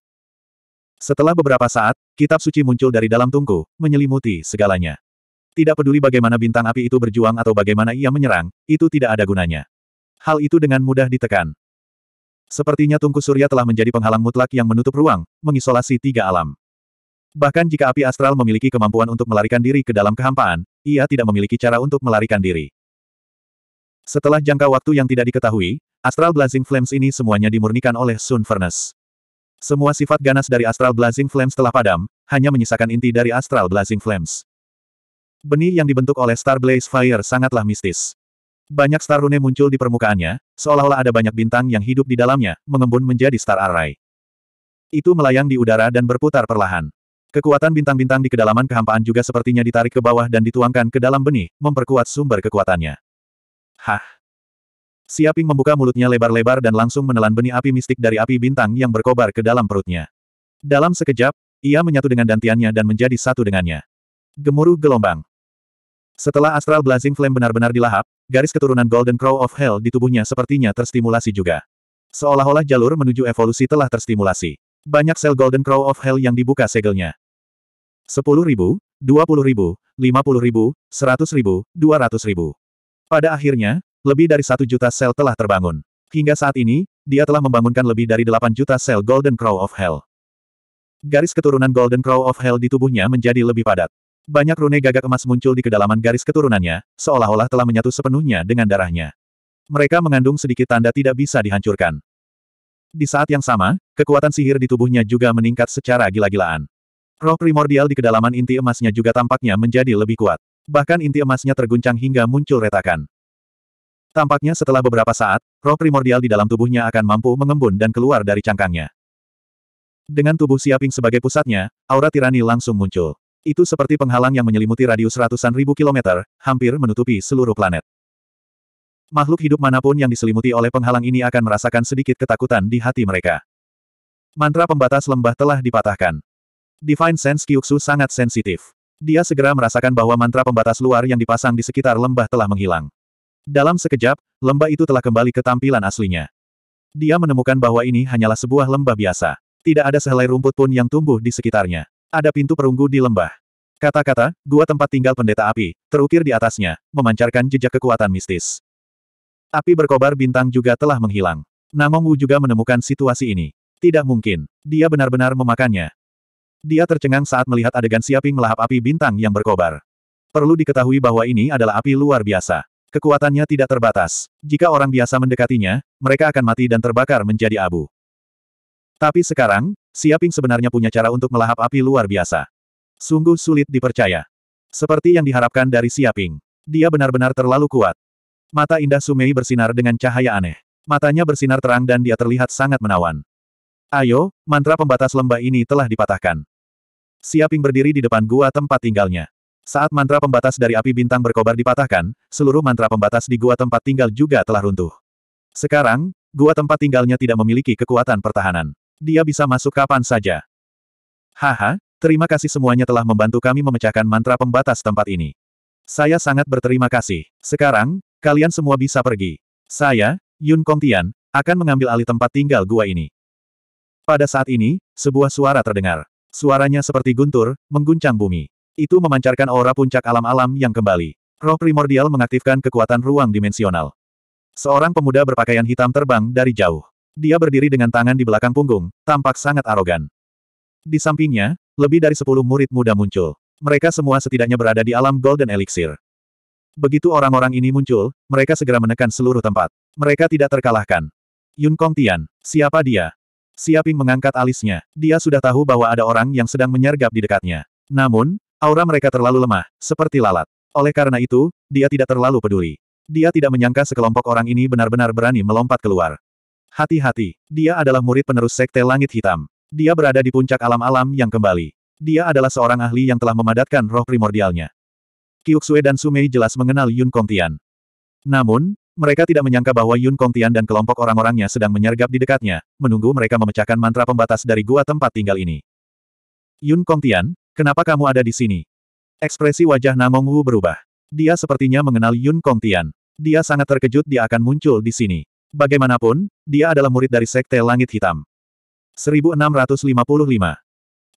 Setelah beberapa saat, kitab suci muncul dari dalam tungku, menyelimuti segalanya. Tidak peduli bagaimana bintang api itu berjuang atau bagaimana ia menyerang, itu tidak ada gunanya. Hal itu dengan mudah ditekan. Sepertinya tungku surya telah menjadi penghalang mutlak yang menutup ruang, mengisolasi tiga alam. Bahkan jika api astral memiliki kemampuan untuk melarikan diri ke dalam kehampaan, ia tidak memiliki cara untuk melarikan diri. Setelah jangka waktu yang tidak diketahui, astral blazing flames ini semuanya dimurnikan oleh Sun Furnace. Semua sifat ganas dari astral blazing flames telah padam, hanya menyisakan inti dari astral blazing flames. Benih yang dibentuk oleh Star Blaze Fire sangatlah mistis. Banyak star rune muncul di permukaannya, seolah-olah ada banyak bintang yang hidup di dalamnya, mengembun menjadi star array. Itu melayang di udara dan berputar perlahan. Kekuatan bintang-bintang di kedalaman kehampaan juga sepertinya ditarik ke bawah dan dituangkan ke dalam benih, memperkuat sumber kekuatannya. Hah! Siaping membuka mulutnya lebar-lebar dan langsung menelan benih api mistik dari api bintang yang berkobar ke dalam perutnya. Dalam sekejap, ia menyatu dengan dantiannya dan menjadi satu dengannya. Gemuruh gelombang. Setelah Astral Blazing Flame benar-benar dilahap, garis keturunan Golden Crow of Hell di tubuhnya sepertinya terstimulasi juga. Seolah-olah jalur menuju evolusi telah terstimulasi. Banyak sel Golden Crow of Hell yang dibuka segelnya. Sepuluh ribu, dua puluh ribu, lima puluh ribu, seratus ribu, dua ratus ribu. Pada akhirnya, lebih dari satu juta sel telah terbangun. Hingga saat ini, dia telah membangunkan lebih dari delapan juta sel Golden Crow of Hell. Garis keturunan Golden Crow of Hell di tubuhnya menjadi lebih padat. Banyak rune gagak emas muncul di kedalaman garis keturunannya, seolah-olah telah menyatu sepenuhnya dengan darahnya. Mereka mengandung sedikit tanda tidak bisa dihancurkan. Di saat yang sama, kekuatan sihir di tubuhnya juga meningkat secara gila-gilaan. Roh primordial di kedalaman inti emasnya juga tampaknya menjadi lebih kuat. Bahkan inti emasnya terguncang hingga muncul retakan. Tampaknya setelah beberapa saat, roh primordial di dalam tubuhnya akan mampu mengembun dan keluar dari cangkangnya. Dengan tubuh Siaping sebagai pusatnya, aura tirani langsung muncul. Itu seperti penghalang yang menyelimuti radius ratusan ribu kilometer, hampir menutupi seluruh planet. Makhluk hidup manapun yang diselimuti oleh penghalang ini akan merasakan sedikit ketakutan di hati mereka. Mantra pembatas lembah telah dipatahkan. Divine Sense Kyuksu sangat sensitif. Dia segera merasakan bahwa mantra pembatas luar yang dipasang di sekitar lembah telah menghilang. Dalam sekejap, lembah itu telah kembali ke tampilan aslinya. Dia menemukan bahwa ini hanyalah sebuah lembah biasa. Tidak ada sehelai rumput pun yang tumbuh di sekitarnya. Ada pintu perunggu di lembah. Kata-kata, gua tempat tinggal pendeta api, terukir di atasnya, memancarkan jejak kekuatan mistis. Api berkobar bintang juga telah menghilang. Namong Wu juga menemukan situasi ini. Tidak mungkin. Dia benar-benar memakannya. Dia tercengang saat melihat adegan Siaping melahap api bintang yang berkobar. Perlu diketahui bahwa ini adalah api luar biasa. Kekuatannya tidak terbatas. Jika orang biasa mendekatinya, mereka akan mati dan terbakar menjadi abu. Tapi sekarang, Siaping sebenarnya punya cara untuk melahap api luar biasa. Sungguh sulit dipercaya. Seperti yang diharapkan dari Siaping. Dia benar-benar terlalu kuat. Mata indah Sumei bersinar dengan cahaya aneh. Matanya bersinar terang dan dia terlihat sangat menawan. Ayo, mantra pembatas lembah ini telah dipatahkan. Siaping berdiri di depan gua tempat tinggalnya. Saat mantra pembatas dari api bintang berkobar dipatahkan, seluruh mantra pembatas di gua tempat tinggal juga telah runtuh. Sekarang, gua tempat tinggalnya tidak memiliki kekuatan pertahanan. Dia bisa masuk kapan saja. Haha, terima kasih semuanya telah membantu kami memecahkan mantra pembatas tempat ini. Saya sangat berterima kasih. Sekarang, kalian semua bisa pergi. Saya, Yun Kong Tian, akan mengambil alih tempat tinggal gua ini. Pada saat ini, sebuah suara terdengar. Suaranya seperti guntur, mengguncang bumi. Itu memancarkan aura puncak alam-alam yang kembali. Roh primordial mengaktifkan kekuatan ruang dimensional. Seorang pemuda berpakaian hitam terbang dari jauh. Dia berdiri dengan tangan di belakang punggung, tampak sangat arogan. Di sampingnya, lebih dari sepuluh murid muda muncul. Mereka semua setidaknya berada di alam Golden Elixir. Begitu orang-orang ini muncul, mereka segera menekan seluruh tempat. Mereka tidak terkalahkan. Yun Kong Tian, siapa dia? Siaping mengangkat alisnya. Dia sudah tahu bahwa ada orang yang sedang menyergap di dekatnya. Namun, aura mereka terlalu lemah, seperti lalat. Oleh karena itu, dia tidak terlalu peduli. Dia tidak menyangka sekelompok orang ini benar-benar berani melompat keluar. Hati-hati, dia adalah murid penerus Sekte Langit Hitam. Dia berada di puncak alam-alam yang kembali. Dia adalah seorang ahli yang telah memadatkan roh primordialnya. Kyuksue dan Sumei jelas mengenal Yun Kongtian. Namun, mereka tidak menyangka bahwa Yun Kongtian dan kelompok orang-orangnya sedang menyergap di dekatnya, menunggu mereka memecahkan mantra pembatas dari gua tempat tinggal ini. Yun Kongtian, kenapa kamu ada di sini? Ekspresi wajah Namong Wu berubah. Dia sepertinya mengenal Yun Kongtian. Dia sangat terkejut dia akan muncul di sini. Bagaimanapun, dia adalah murid dari Sekte Langit Hitam. 1655.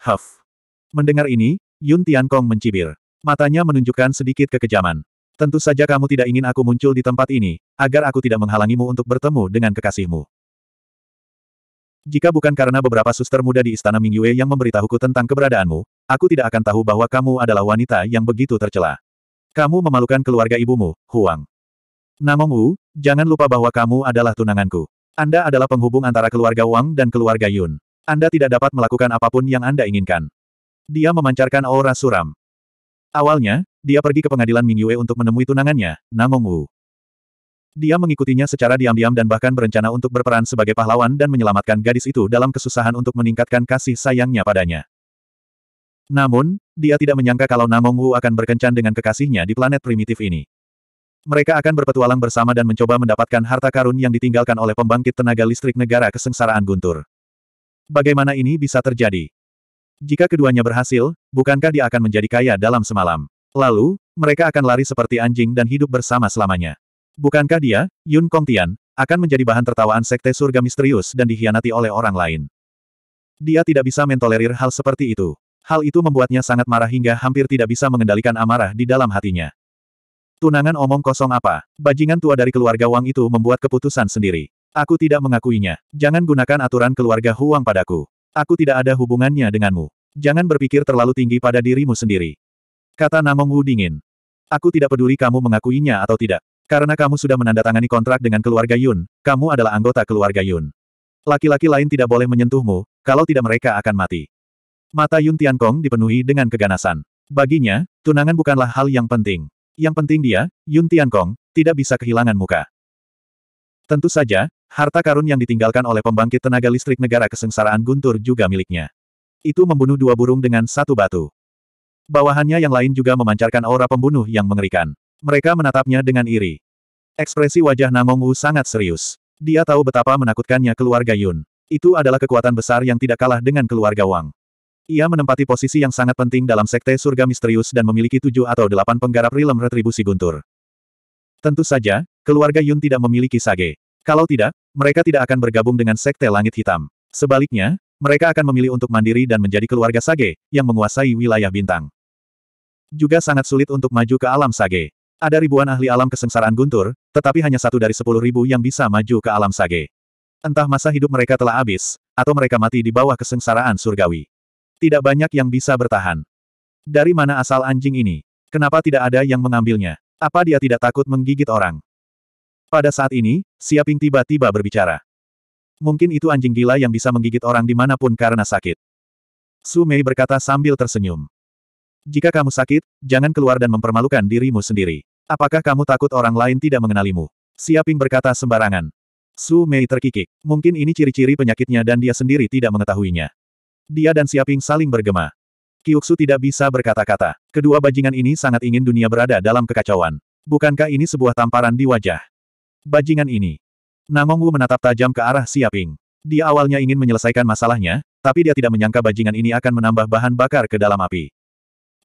Huff. Mendengar ini, Yun Tian Kong mencibir. Matanya menunjukkan sedikit kekejaman. Tentu saja kamu tidak ingin aku muncul di tempat ini, agar aku tidak menghalangimu untuk bertemu dengan kekasihmu. Jika bukan karena beberapa suster muda di istana Mingyue yang memberitahuku tentang keberadaanmu, aku tidak akan tahu bahwa kamu adalah wanita yang begitu tercela. Kamu memalukan keluarga ibumu, Huang. Namong Wu, jangan lupa bahwa kamu adalah tunanganku. Anda adalah penghubung antara keluarga Wang dan keluarga Yun. Anda tidak dapat melakukan apapun yang Anda inginkan. Dia memancarkan aura suram. Awalnya, dia pergi ke pengadilan Mingyue untuk menemui tunangannya, Namong Wu. Dia mengikutinya secara diam-diam dan bahkan berencana untuk berperan sebagai pahlawan dan menyelamatkan gadis itu dalam kesusahan untuk meningkatkan kasih sayangnya padanya. Namun, dia tidak menyangka kalau Namong Wu akan berkencan dengan kekasihnya di planet primitif ini. Mereka akan berpetualang bersama dan mencoba mendapatkan harta karun yang ditinggalkan oleh pembangkit tenaga listrik negara kesengsaraan guntur. Bagaimana ini bisa terjadi? Jika keduanya berhasil, bukankah dia akan menjadi kaya dalam semalam? Lalu, mereka akan lari seperti anjing dan hidup bersama selamanya. Bukankah dia, Yun Kong Tian, akan menjadi bahan tertawaan sekte surga misterius dan dihianati oleh orang lain? Dia tidak bisa mentolerir hal seperti itu. Hal itu membuatnya sangat marah hingga hampir tidak bisa mengendalikan amarah di dalam hatinya. Tunangan omong kosong apa? Bajingan tua dari keluarga Wang itu membuat keputusan sendiri. Aku tidak mengakuinya. Jangan gunakan aturan keluarga Huang padaku. Aku tidak ada hubungannya denganmu. Jangan berpikir terlalu tinggi pada dirimu sendiri. Kata Namong Wu dingin. Aku tidak peduli kamu mengakuinya atau tidak. Karena kamu sudah menandatangani kontrak dengan keluarga Yun, kamu adalah anggota keluarga Yun. Laki-laki lain tidak boleh menyentuhmu, kalau tidak mereka akan mati. Mata Yun Tiankong dipenuhi dengan keganasan. Baginya, tunangan bukanlah hal yang penting. Yang penting dia, Yun Tiankong, tidak bisa kehilangan muka. Tentu saja, Harta karun yang ditinggalkan oleh pembangkit tenaga listrik negara kesengsaraan Guntur juga miliknya. Itu membunuh dua burung dengan satu batu. Bawahannya yang lain juga memancarkan aura pembunuh yang mengerikan. Mereka menatapnya dengan iri. Ekspresi wajah Namong Wu sangat serius. Dia tahu betapa menakutkannya keluarga Yun. Itu adalah kekuatan besar yang tidak kalah dengan keluarga Wang. Ia menempati posisi yang sangat penting dalam sekte surga misterius dan memiliki tujuh atau delapan penggarap rilem retribusi guntur. Tentu saja, keluarga Yun tidak memiliki sage. Kalau tidak, mereka tidak akan bergabung dengan Sekte Langit Hitam. Sebaliknya, mereka akan memilih untuk mandiri dan menjadi keluarga Sage, yang menguasai wilayah bintang. Juga sangat sulit untuk maju ke alam Sage. Ada ribuan ahli alam kesengsaraan guntur, tetapi hanya satu dari sepuluh ribu yang bisa maju ke alam Sage. Entah masa hidup mereka telah habis, atau mereka mati di bawah kesengsaraan surgawi. Tidak banyak yang bisa bertahan. Dari mana asal anjing ini? Kenapa tidak ada yang mengambilnya? Apa dia tidak takut menggigit orang? Pada saat ini, Siaping tiba-tiba berbicara. Mungkin itu anjing gila yang bisa menggigit orang dimanapun karena sakit. Su Mei berkata sambil tersenyum. Jika kamu sakit, jangan keluar dan mempermalukan dirimu sendiri. Apakah kamu takut orang lain tidak mengenalimu? Siaping berkata sembarangan. Su Mei terkikik. Mungkin ini ciri-ciri penyakitnya dan dia sendiri tidak mengetahuinya. Dia dan Siaping saling bergema. Kiuksu tidak bisa berkata-kata. Kedua bajingan ini sangat ingin dunia berada dalam kekacauan. Bukankah ini sebuah tamparan di wajah? bajingan ini. Wu menatap tajam ke arah Siaping. Dia awalnya ingin menyelesaikan masalahnya, tapi dia tidak menyangka bajingan ini akan menambah bahan bakar ke dalam api.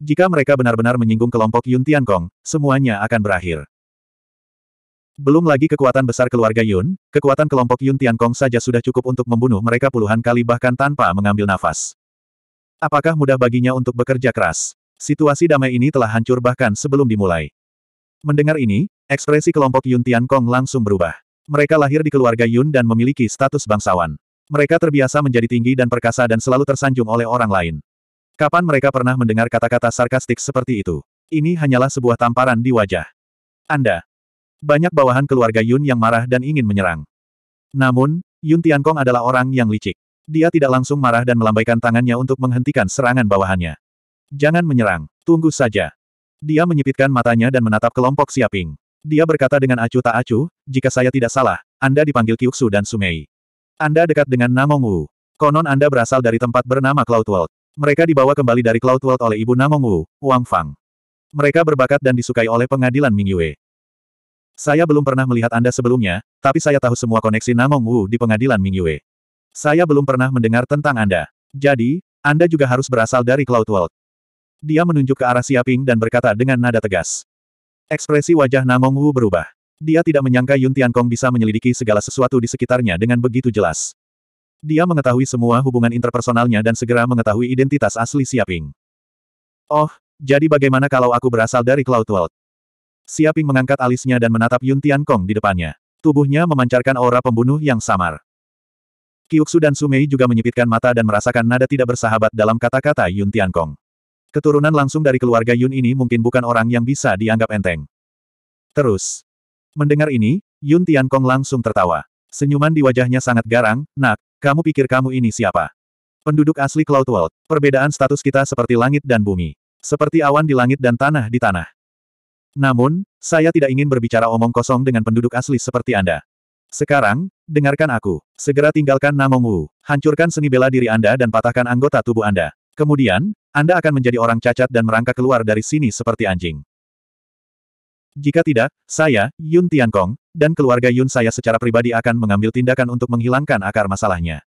Jika mereka benar-benar menyinggung kelompok Yun Tian Kong, semuanya akan berakhir. Belum lagi kekuatan besar keluarga Yun, kekuatan kelompok Yun Tian Kong saja sudah cukup untuk membunuh mereka puluhan kali bahkan tanpa mengambil nafas. Apakah mudah baginya untuk bekerja keras? Situasi damai ini telah hancur bahkan sebelum dimulai. Mendengar ini, Ekspresi kelompok Yun Tian Kong langsung berubah. Mereka lahir di keluarga Yun dan memiliki status bangsawan. Mereka terbiasa menjadi tinggi dan perkasa dan selalu tersanjung oleh orang lain. Kapan mereka pernah mendengar kata-kata sarkastik seperti itu? Ini hanyalah sebuah tamparan di wajah. Anda. Banyak bawahan keluarga Yun yang marah dan ingin menyerang. Namun, Yun Tian Kong adalah orang yang licik. Dia tidak langsung marah dan melambaikan tangannya untuk menghentikan serangan bawahannya. Jangan menyerang, tunggu saja. Dia menyipitkan matanya dan menatap kelompok Siaping. Dia berkata dengan acuh tak acuh, jika saya tidak salah, Anda dipanggil Kyuksu dan Sumei. Anda dekat dengan Namong Wu. Konon Anda berasal dari tempat bernama Cloud World. Mereka dibawa kembali dari Cloud World oleh ibu Namong Wu, Wang Fang. Mereka berbakat dan disukai oleh pengadilan Mingyue. Saya belum pernah melihat Anda sebelumnya, tapi saya tahu semua koneksi Namong Wu di pengadilan Mingyue. Saya belum pernah mendengar tentang Anda. Jadi, Anda juga harus berasal dari Cloud World. Dia menunjuk ke arah Siaping dan berkata dengan nada tegas. Ekspresi wajah Namong Wu berubah. Dia tidak menyangka Yun Tiankong bisa menyelidiki segala sesuatu di sekitarnya dengan begitu jelas. Dia mengetahui semua hubungan interpersonalnya dan segera mengetahui identitas asli Siaping. Oh, jadi bagaimana kalau aku berasal dari Cloud World? Siaping mengangkat alisnya dan menatap Yun Tiankong di depannya. Tubuhnya memancarkan aura pembunuh yang samar. Kiuksu dan Sumei juga menyipitkan mata dan merasakan nada tidak bersahabat dalam kata-kata Yun Tiankong. Keturunan langsung dari keluarga Yun ini mungkin bukan orang yang bisa dianggap enteng. Terus. Mendengar ini, Yun Tiankong langsung tertawa. Senyuman di wajahnya sangat garang, nak, kamu pikir kamu ini siapa? Penduduk asli Cloud World, perbedaan status kita seperti langit dan bumi. Seperti awan di langit dan tanah di tanah. Namun, saya tidak ingin berbicara omong kosong dengan penduduk asli seperti Anda. Sekarang, dengarkan aku. Segera tinggalkan Namong Wu. Hancurkan seni bela diri Anda dan patahkan anggota tubuh Anda. Kemudian, anda akan menjadi orang cacat dan merangkak keluar dari sini seperti anjing. Jika tidak, saya, Yun Tiankong, dan keluarga Yun saya secara pribadi akan mengambil tindakan untuk menghilangkan akar masalahnya.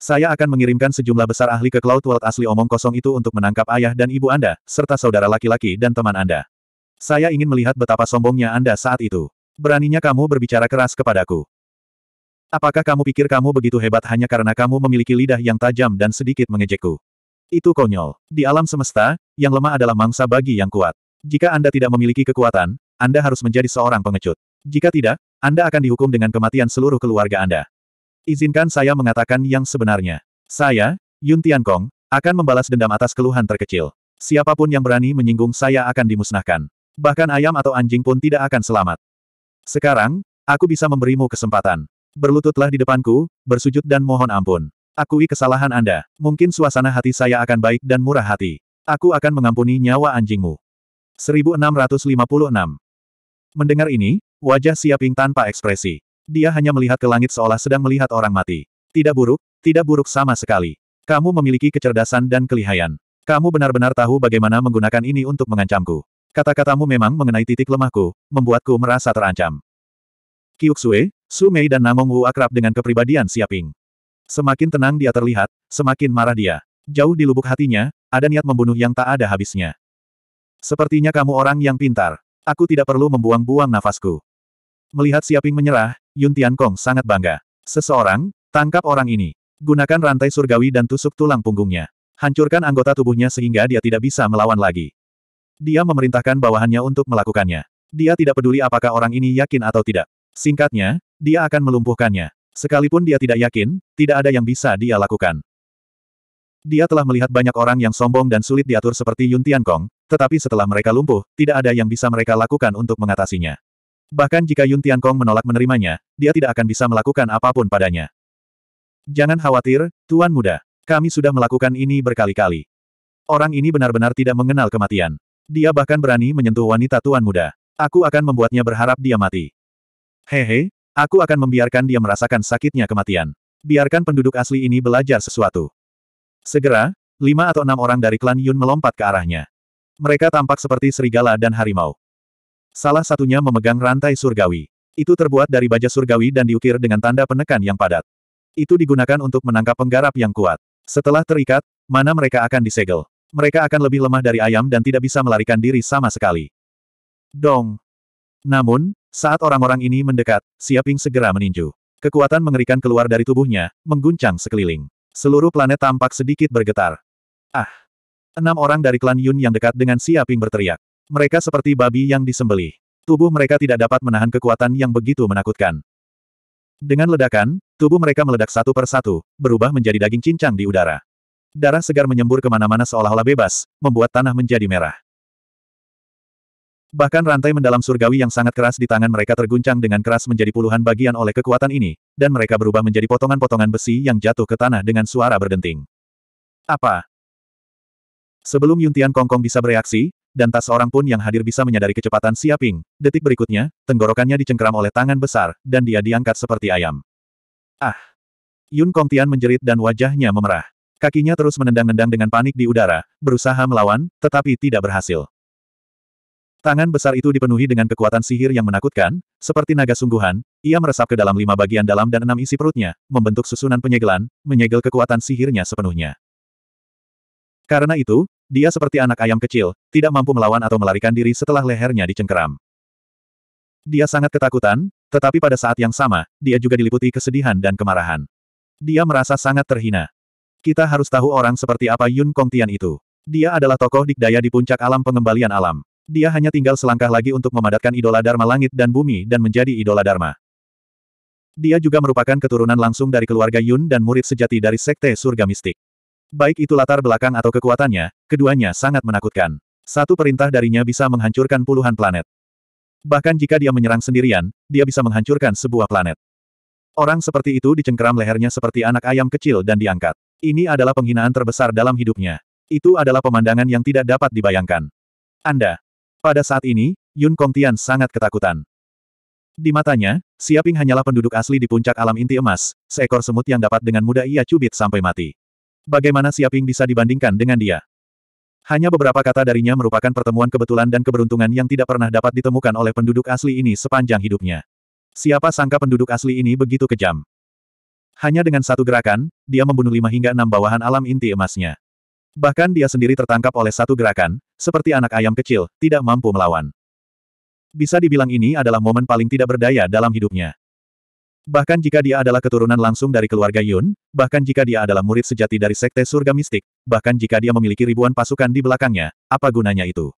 Saya akan mengirimkan sejumlah besar ahli ke Cloud World asli omong kosong itu untuk menangkap ayah dan ibu Anda, serta saudara laki-laki dan teman Anda. Saya ingin melihat betapa sombongnya Anda saat itu. Beraninya kamu berbicara keras kepadaku. Apakah kamu pikir kamu begitu hebat hanya karena kamu memiliki lidah yang tajam dan sedikit mengejekku? Itu konyol. Di alam semesta, yang lemah adalah mangsa bagi yang kuat. Jika Anda tidak memiliki kekuatan, Anda harus menjadi seorang pengecut. Jika tidak, Anda akan dihukum dengan kematian seluruh keluarga Anda. Izinkan saya mengatakan yang sebenarnya. Saya, Yun Tiankong, akan membalas dendam atas keluhan terkecil. Siapapun yang berani menyinggung saya akan dimusnahkan. Bahkan ayam atau anjing pun tidak akan selamat. Sekarang, aku bisa memberimu kesempatan. Berlututlah di depanku, bersujud dan mohon ampun. Akui kesalahan Anda. Mungkin suasana hati saya akan baik dan murah hati. Aku akan mengampuni nyawa anjingmu. 1656 Mendengar ini, wajah Siaping tanpa ekspresi. Dia hanya melihat ke langit seolah sedang melihat orang mati. Tidak buruk, tidak buruk sama sekali. Kamu memiliki kecerdasan dan kelihayan. Kamu benar-benar tahu bagaimana menggunakan ini untuk mengancamku. Kata-katamu memang mengenai titik lemahku, membuatku merasa terancam. Kiuksue, Sumei dan Namong akrab dengan kepribadian Siaping. Semakin tenang dia terlihat, semakin marah dia. Jauh di lubuk hatinya, ada niat membunuh yang tak ada habisnya. Sepertinya kamu orang yang pintar. Aku tidak perlu membuang-buang nafasku. Melihat Siaping menyerah, Yun Tiankong sangat bangga. Seseorang, tangkap orang ini. Gunakan rantai surgawi dan tusuk tulang punggungnya. Hancurkan anggota tubuhnya sehingga dia tidak bisa melawan lagi. Dia memerintahkan bawahannya untuk melakukannya. Dia tidak peduli apakah orang ini yakin atau tidak. Singkatnya, dia akan melumpuhkannya. Sekalipun dia tidak yakin, tidak ada yang bisa dia lakukan. Dia telah melihat banyak orang yang sombong dan sulit diatur seperti Yun Tiankong, tetapi setelah mereka lumpuh, tidak ada yang bisa mereka lakukan untuk mengatasinya. Bahkan jika Yun Tiankong menolak menerimanya, dia tidak akan bisa melakukan apapun padanya. Jangan khawatir, Tuan Muda. Kami sudah melakukan ini berkali-kali. Orang ini benar-benar tidak mengenal kematian. Dia bahkan berani menyentuh wanita Tuan Muda. Aku akan membuatnya berharap dia mati. Hehe, Aku akan membiarkan dia merasakan sakitnya kematian. Biarkan penduduk asli ini belajar sesuatu. Segera, lima atau enam orang dari klan Yun melompat ke arahnya. Mereka tampak seperti serigala dan harimau. Salah satunya memegang rantai surgawi. Itu terbuat dari baja surgawi dan diukir dengan tanda penekan yang padat. Itu digunakan untuk menangkap penggarap yang kuat. Setelah terikat, mana mereka akan disegel. Mereka akan lebih lemah dari ayam dan tidak bisa melarikan diri sama sekali. Dong. Namun, saat orang-orang ini mendekat, Siaping segera meninju. Kekuatan mengerikan keluar dari tubuhnya, mengguncang sekeliling. Seluruh planet tampak sedikit bergetar. Ah! Enam orang dari klan Yun yang dekat dengan Siaping berteriak. Mereka seperti babi yang disembelih. Tubuh mereka tidak dapat menahan kekuatan yang begitu menakutkan. Dengan ledakan, tubuh mereka meledak satu per satu, berubah menjadi daging cincang di udara. Darah segar menyembur kemana-mana seolah-olah bebas, membuat tanah menjadi merah. Bahkan rantai mendalam surgawi yang sangat keras di tangan mereka terguncang dengan keras menjadi puluhan bagian oleh kekuatan ini, dan mereka berubah menjadi potongan-potongan besi yang jatuh ke tanah dengan suara berdenting. Apa? Sebelum Yuntian Kongkong bisa bereaksi, dan tak seorang pun yang hadir bisa menyadari kecepatan Siaping, detik berikutnya, tenggorokannya dicengkeram oleh tangan besar, dan dia diangkat seperti ayam. Ah! Yun Kong Tian menjerit dan wajahnya memerah. Kakinya terus menendang-nendang dengan panik di udara, berusaha melawan, tetapi tidak berhasil. Tangan besar itu dipenuhi dengan kekuatan sihir yang menakutkan, seperti naga sungguhan, ia meresap ke dalam lima bagian dalam dan enam isi perutnya, membentuk susunan penyegelan, menyegel kekuatan sihirnya sepenuhnya. Karena itu, dia seperti anak ayam kecil, tidak mampu melawan atau melarikan diri setelah lehernya dicengkeram. Dia sangat ketakutan, tetapi pada saat yang sama, dia juga diliputi kesedihan dan kemarahan. Dia merasa sangat terhina. Kita harus tahu orang seperti apa Yun Kong Tian itu. Dia adalah tokoh dikdaya di puncak alam pengembalian alam. Dia hanya tinggal selangkah lagi untuk memadatkan idola Dharma langit dan bumi dan menjadi idola Dharma. Dia juga merupakan keturunan langsung dari keluarga Yun dan murid sejati dari Sekte Surga Mistik. Baik itu latar belakang atau kekuatannya, keduanya sangat menakutkan. Satu perintah darinya bisa menghancurkan puluhan planet. Bahkan jika dia menyerang sendirian, dia bisa menghancurkan sebuah planet. Orang seperti itu dicengkeram lehernya seperti anak ayam kecil dan diangkat. Ini adalah penghinaan terbesar dalam hidupnya. Itu adalah pemandangan yang tidak dapat dibayangkan. Anda, pada saat ini, Yun Kong Tian sangat ketakutan. Di matanya, Siaping hanyalah penduduk asli di puncak alam inti emas, seekor semut yang dapat dengan mudah ia cubit sampai mati. Bagaimana Siaping bisa dibandingkan dengan dia? Hanya beberapa kata darinya merupakan pertemuan kebetulan dan keberuntungan yang tidak pernah dapat ditemukan oleh penduduk asli ini sepanjang hidupnya. Siapa sangka penduduk asli ini begitu kejam. Hanya dengan satu gerakan, dia membunuh lima hingga enam bawahan alam inti emasnya. Bahkan dia sendiri tertangkap oleh satu gerakan, seperti anak ayam kecil, tidak mampu melawan. Bisa dibilang ini adalah momen paling tidak berdaya dalam hidupnya. Bahkan jika dia adalah keturunan langsung dari keluarga Yun, bahkan jika dia adalah murid sejati dari Sekte Surga Mistik, bahkan jika dia memiliki ribuan pasukan di belakangnya, apa gunanya itu?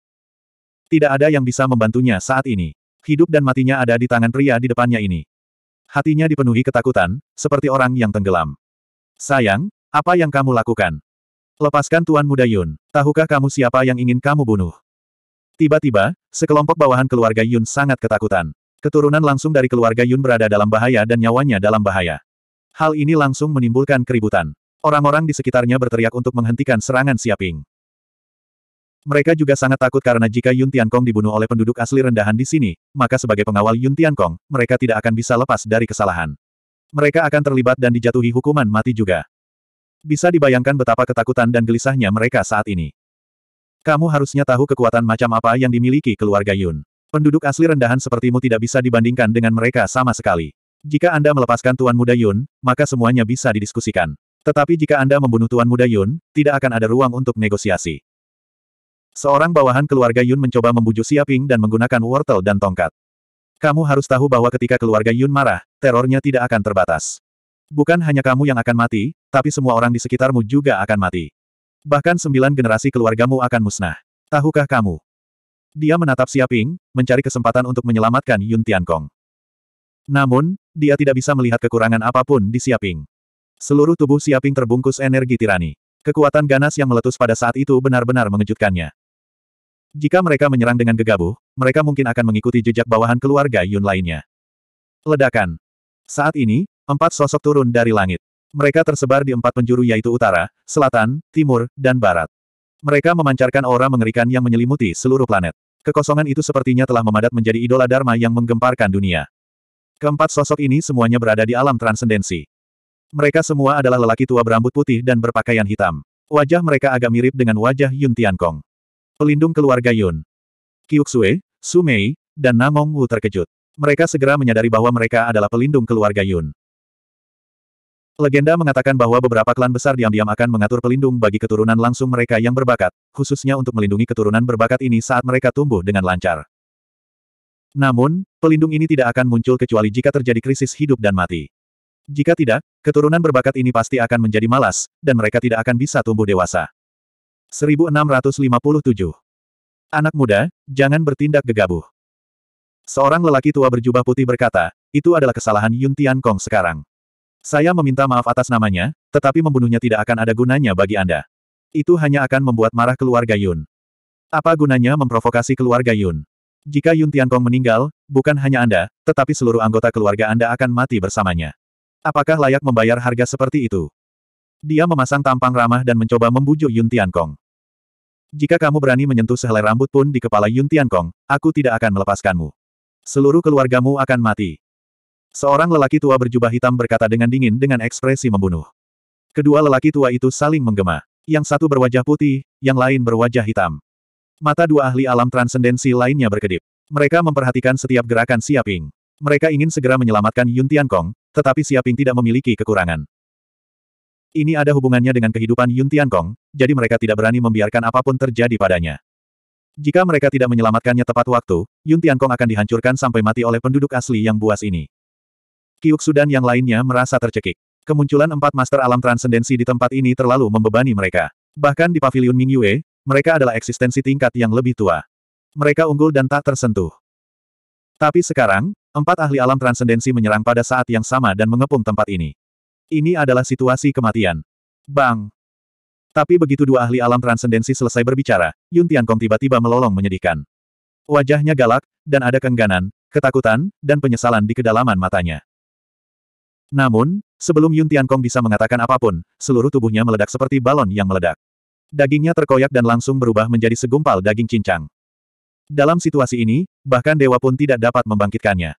Tidak ada yang bisa membantunya saat ini. Hidup dan matinya ada di tangan pria di depannya ini. Hatinya dipenuhi ketakutan, seperti orang yang tenggelam. Sayang, apa yang kamu lakukan? Lepaskan Tuan Muda Yun. Tahukah kamu siapa yang ingin kamu bunuh? Tiba-tiba, sekelompok bawahan keluarga Yun sangat ketakutan. Keturunan langsung dari keluarga Yun berada dalam bahaya dan nyawanya dalam bahaya. Hal ini langsung menimbulkan keributan. Orang-orang di sekitarnya berteriak untuk menghentikan serangan Siaping. Mereka juga sangat takut karena jika Yun Tiankong dibunuh oleh penduduk asli rendahan di sini, maka sebagai pengawal Yun Tiankong, mereka tidak akan bisa lepas dari kesalahan. Mereka akan terlibat dan dijatuhi hukuman mati juga. Bisa dibayangkan betapa ketakutan dan gelisahnya mereka saat ini. Kamu harusnya tahu kekuatan macam apa yang dimiliki keluarga Yun. Penduduk asli rendahan sepertimu tidak bisa dibandingkan dengan mereka sama sekali. Jika Anda melepaskan Tuan Muda Yun, maka semuanya bisa didiskusikan. Tetapi jika Anda membunuh Tuan Muda Yun, tidak akan ada ruang untuk negosiasi. Seorang bawahan keluarga Yun mencoba membujuk Siaping dan menggunakan wortel dan tongkat. Kamu harus tahu bahwa ketika keluarga Yun marah, terornya tidak akan terbatas. Bukan hanya kamu yang akan mati, tapi semua orang di sekitarmu juga akan mati. Bahkan sembilan generasi keluargamu akan musnah. Tahukah kamu? Dia menatap Siaping, mencari kesempatan untuk menyelamatkan Yun Tiankong. Namun, dia tidak bisa melihat kekurangan apapun di Siaping. Seluruh tubuh Siaping terbungkus energi tirani. Kekuatan ganas yang meletus pada saat itu benar-benar mengejutkannya. Jika mereka menyerang dengan gegabah, mereka mungkin akan mengikuti jejak bawahan keluarga Yun lainnya. Ledakan. Saat ini, empat sosok turun dari langit. Mereka tersebar di empat penjuru yaitu utara, selatan, timur, dan barat. Mereka memancarkan aura mengerikan yang menyelimuti seluruh planet. Kekosongan itu sepertinya telah memadat menjadi idola Dharma yang menggemparkan dunia. Keempat sosok ini semuanya berada di alam transendensi. Mereka semua adalah lelaki tua berambut putih dan berpakaian hitam. Wajah mereka agak mirip dengan wajah Yun Tiankong. Pelindung keluarga Yun. Kyuksue, Sumei, dan Namong Wu terkejut. Mereka segera menyadari bahwa mereka adalah pelindung keluarga Yun. Legenda mengatakan bahwa beberapa klan besar diam-diam akan mengatur pelindung bagi keturunan langsung mereka yang berbakat, khususnya untuk melindungi keturunan berbakat ini saat mereka tumbuh dengan lancar. Namun, pelindung ini tidak akan muncul kecuali jika terjadi krisis hidup dan mati. Jika tidak, keturunan berbakat ini pasti akan menjadi malas, dan mereka tidak akan bisa tumbuh dewasa. 1657 Anak muda, jangan bertindak gegabah. Seorang lelaki tua berjubah putih berkata, itu adalah kesalahan Yun Tian Kong sekarang. Saya meminta maaf atas namanya, tetapi membunuhnya tidak akan ada gunanya bagi Anda. Itu hanya akan membuat marah keluarga Yun. Apa gunanya memprovokasi keluarga Yun? Jika Yun Tiankong meninggal, bukan hanya Anda, tetapi seluruh anggota keluarga Anda akan mati bersamanya. Apakah layak membayar harga seperti itu? Dia memasang tampang ramah dan mencoba membujuk Yun Tiankong. Jika kamu berani menyentuh sehelai rambut pun di kepala Yun Tiankong, aku tidak akan melepaskanmu. Seluruh keluargamu akan mati. Seorang lelaki tua berjubah hitam berkata dengan dingin dengan ekspresi membunuh. Kedua lelaki tua itu saling menggema. Yang satu berwajah putih, yang lain berwajah hitam. Mata dua ahli alam transendensi lainnya berkedip. Mereka memperhatikan setiap gerakan Siaping. Mereka ingin segera menyelamatkan Yun Tiankong, tetapi Siaping tidak memiliki kekurangan. Ini ada hubungannya dengan kehidupan Yun Tiankong, jadi mereka tidak berani membiarkan apapun terjadi padanya. Jika mereka tidak menyelamatkannya tepat waktu, Yun Tiankong akan dihancurkan sampai mati oleh penduduk asli yang buas ini. Kiuk Sudan yang lainnya merasa tercekik. Kemunculan empat master alam transendensi di tempat ini terlalu membebani mereka. Bahkan di pavilion Mingyue, mereka adalah eksistensi tingkat yang lebih tua. Mereka unggul dan tak tersentuh. Tapi sekarang, empat ahli alam transendensi menyerang pada saat yang sama dan mengepung tempat ini. Ini adalah situasi kematian. Bang! Tapi begitu dua ahli alam transendensi selesai berbicara, Yun Tiankong tiba-tiba melolong menyedihkan. Wajahnya galak, dan ada kengganan, ketakutan, dan penyesalan di kedalaman matanya. Namun, sebelum Yun Tiankong bisa mengatakan apapun, seluruh tubuhnya meledak seperti balon yang meledak. Dagingnya terkoyak dan langsung berubah menjadi segumpal daging cincang. Dalam situasi ini, bahkan dewa pun tidak dapat membangkitkannya.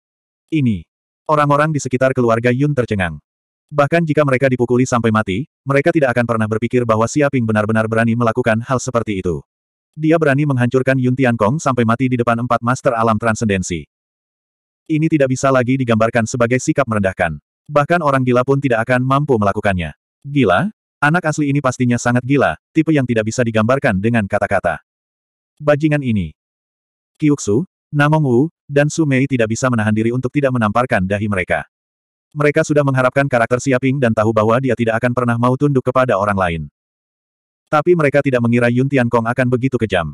Ini. Orang-orang di sekitar keluarga Yun tercengang. Bahkan jika mereka dipukuli sampai mati, mereka tidak akan pernah berpikir bahwa Siaping benar-benar berani melakukan hal seperti itu. Dia berani menghancurkan Yun Tiankong sampai mati di depan empat master alam transendensi. Ini tidak bisa lagi digambarkan sebagai sikap merendahkan. Bahkan orang gila pun tidak akan mampu melakukannya. Gila? Anak asli ini pastinya sangat gila, tipe yang tidak bisa digambarkan dengan kata-kata. Bajingan ini. Kiuksu, Namong Wu, dan Sumei tidak bisa menahan diri untuk tidak menamparkan dahi mereka. Mereka sudah mengharapkan karakter Siaping dan tahu bahwa dia tidak akan pernah mau tunduk kepada orang lain. Tapi mereka tidak mengira Yun Tian Kong akan begitu kejam.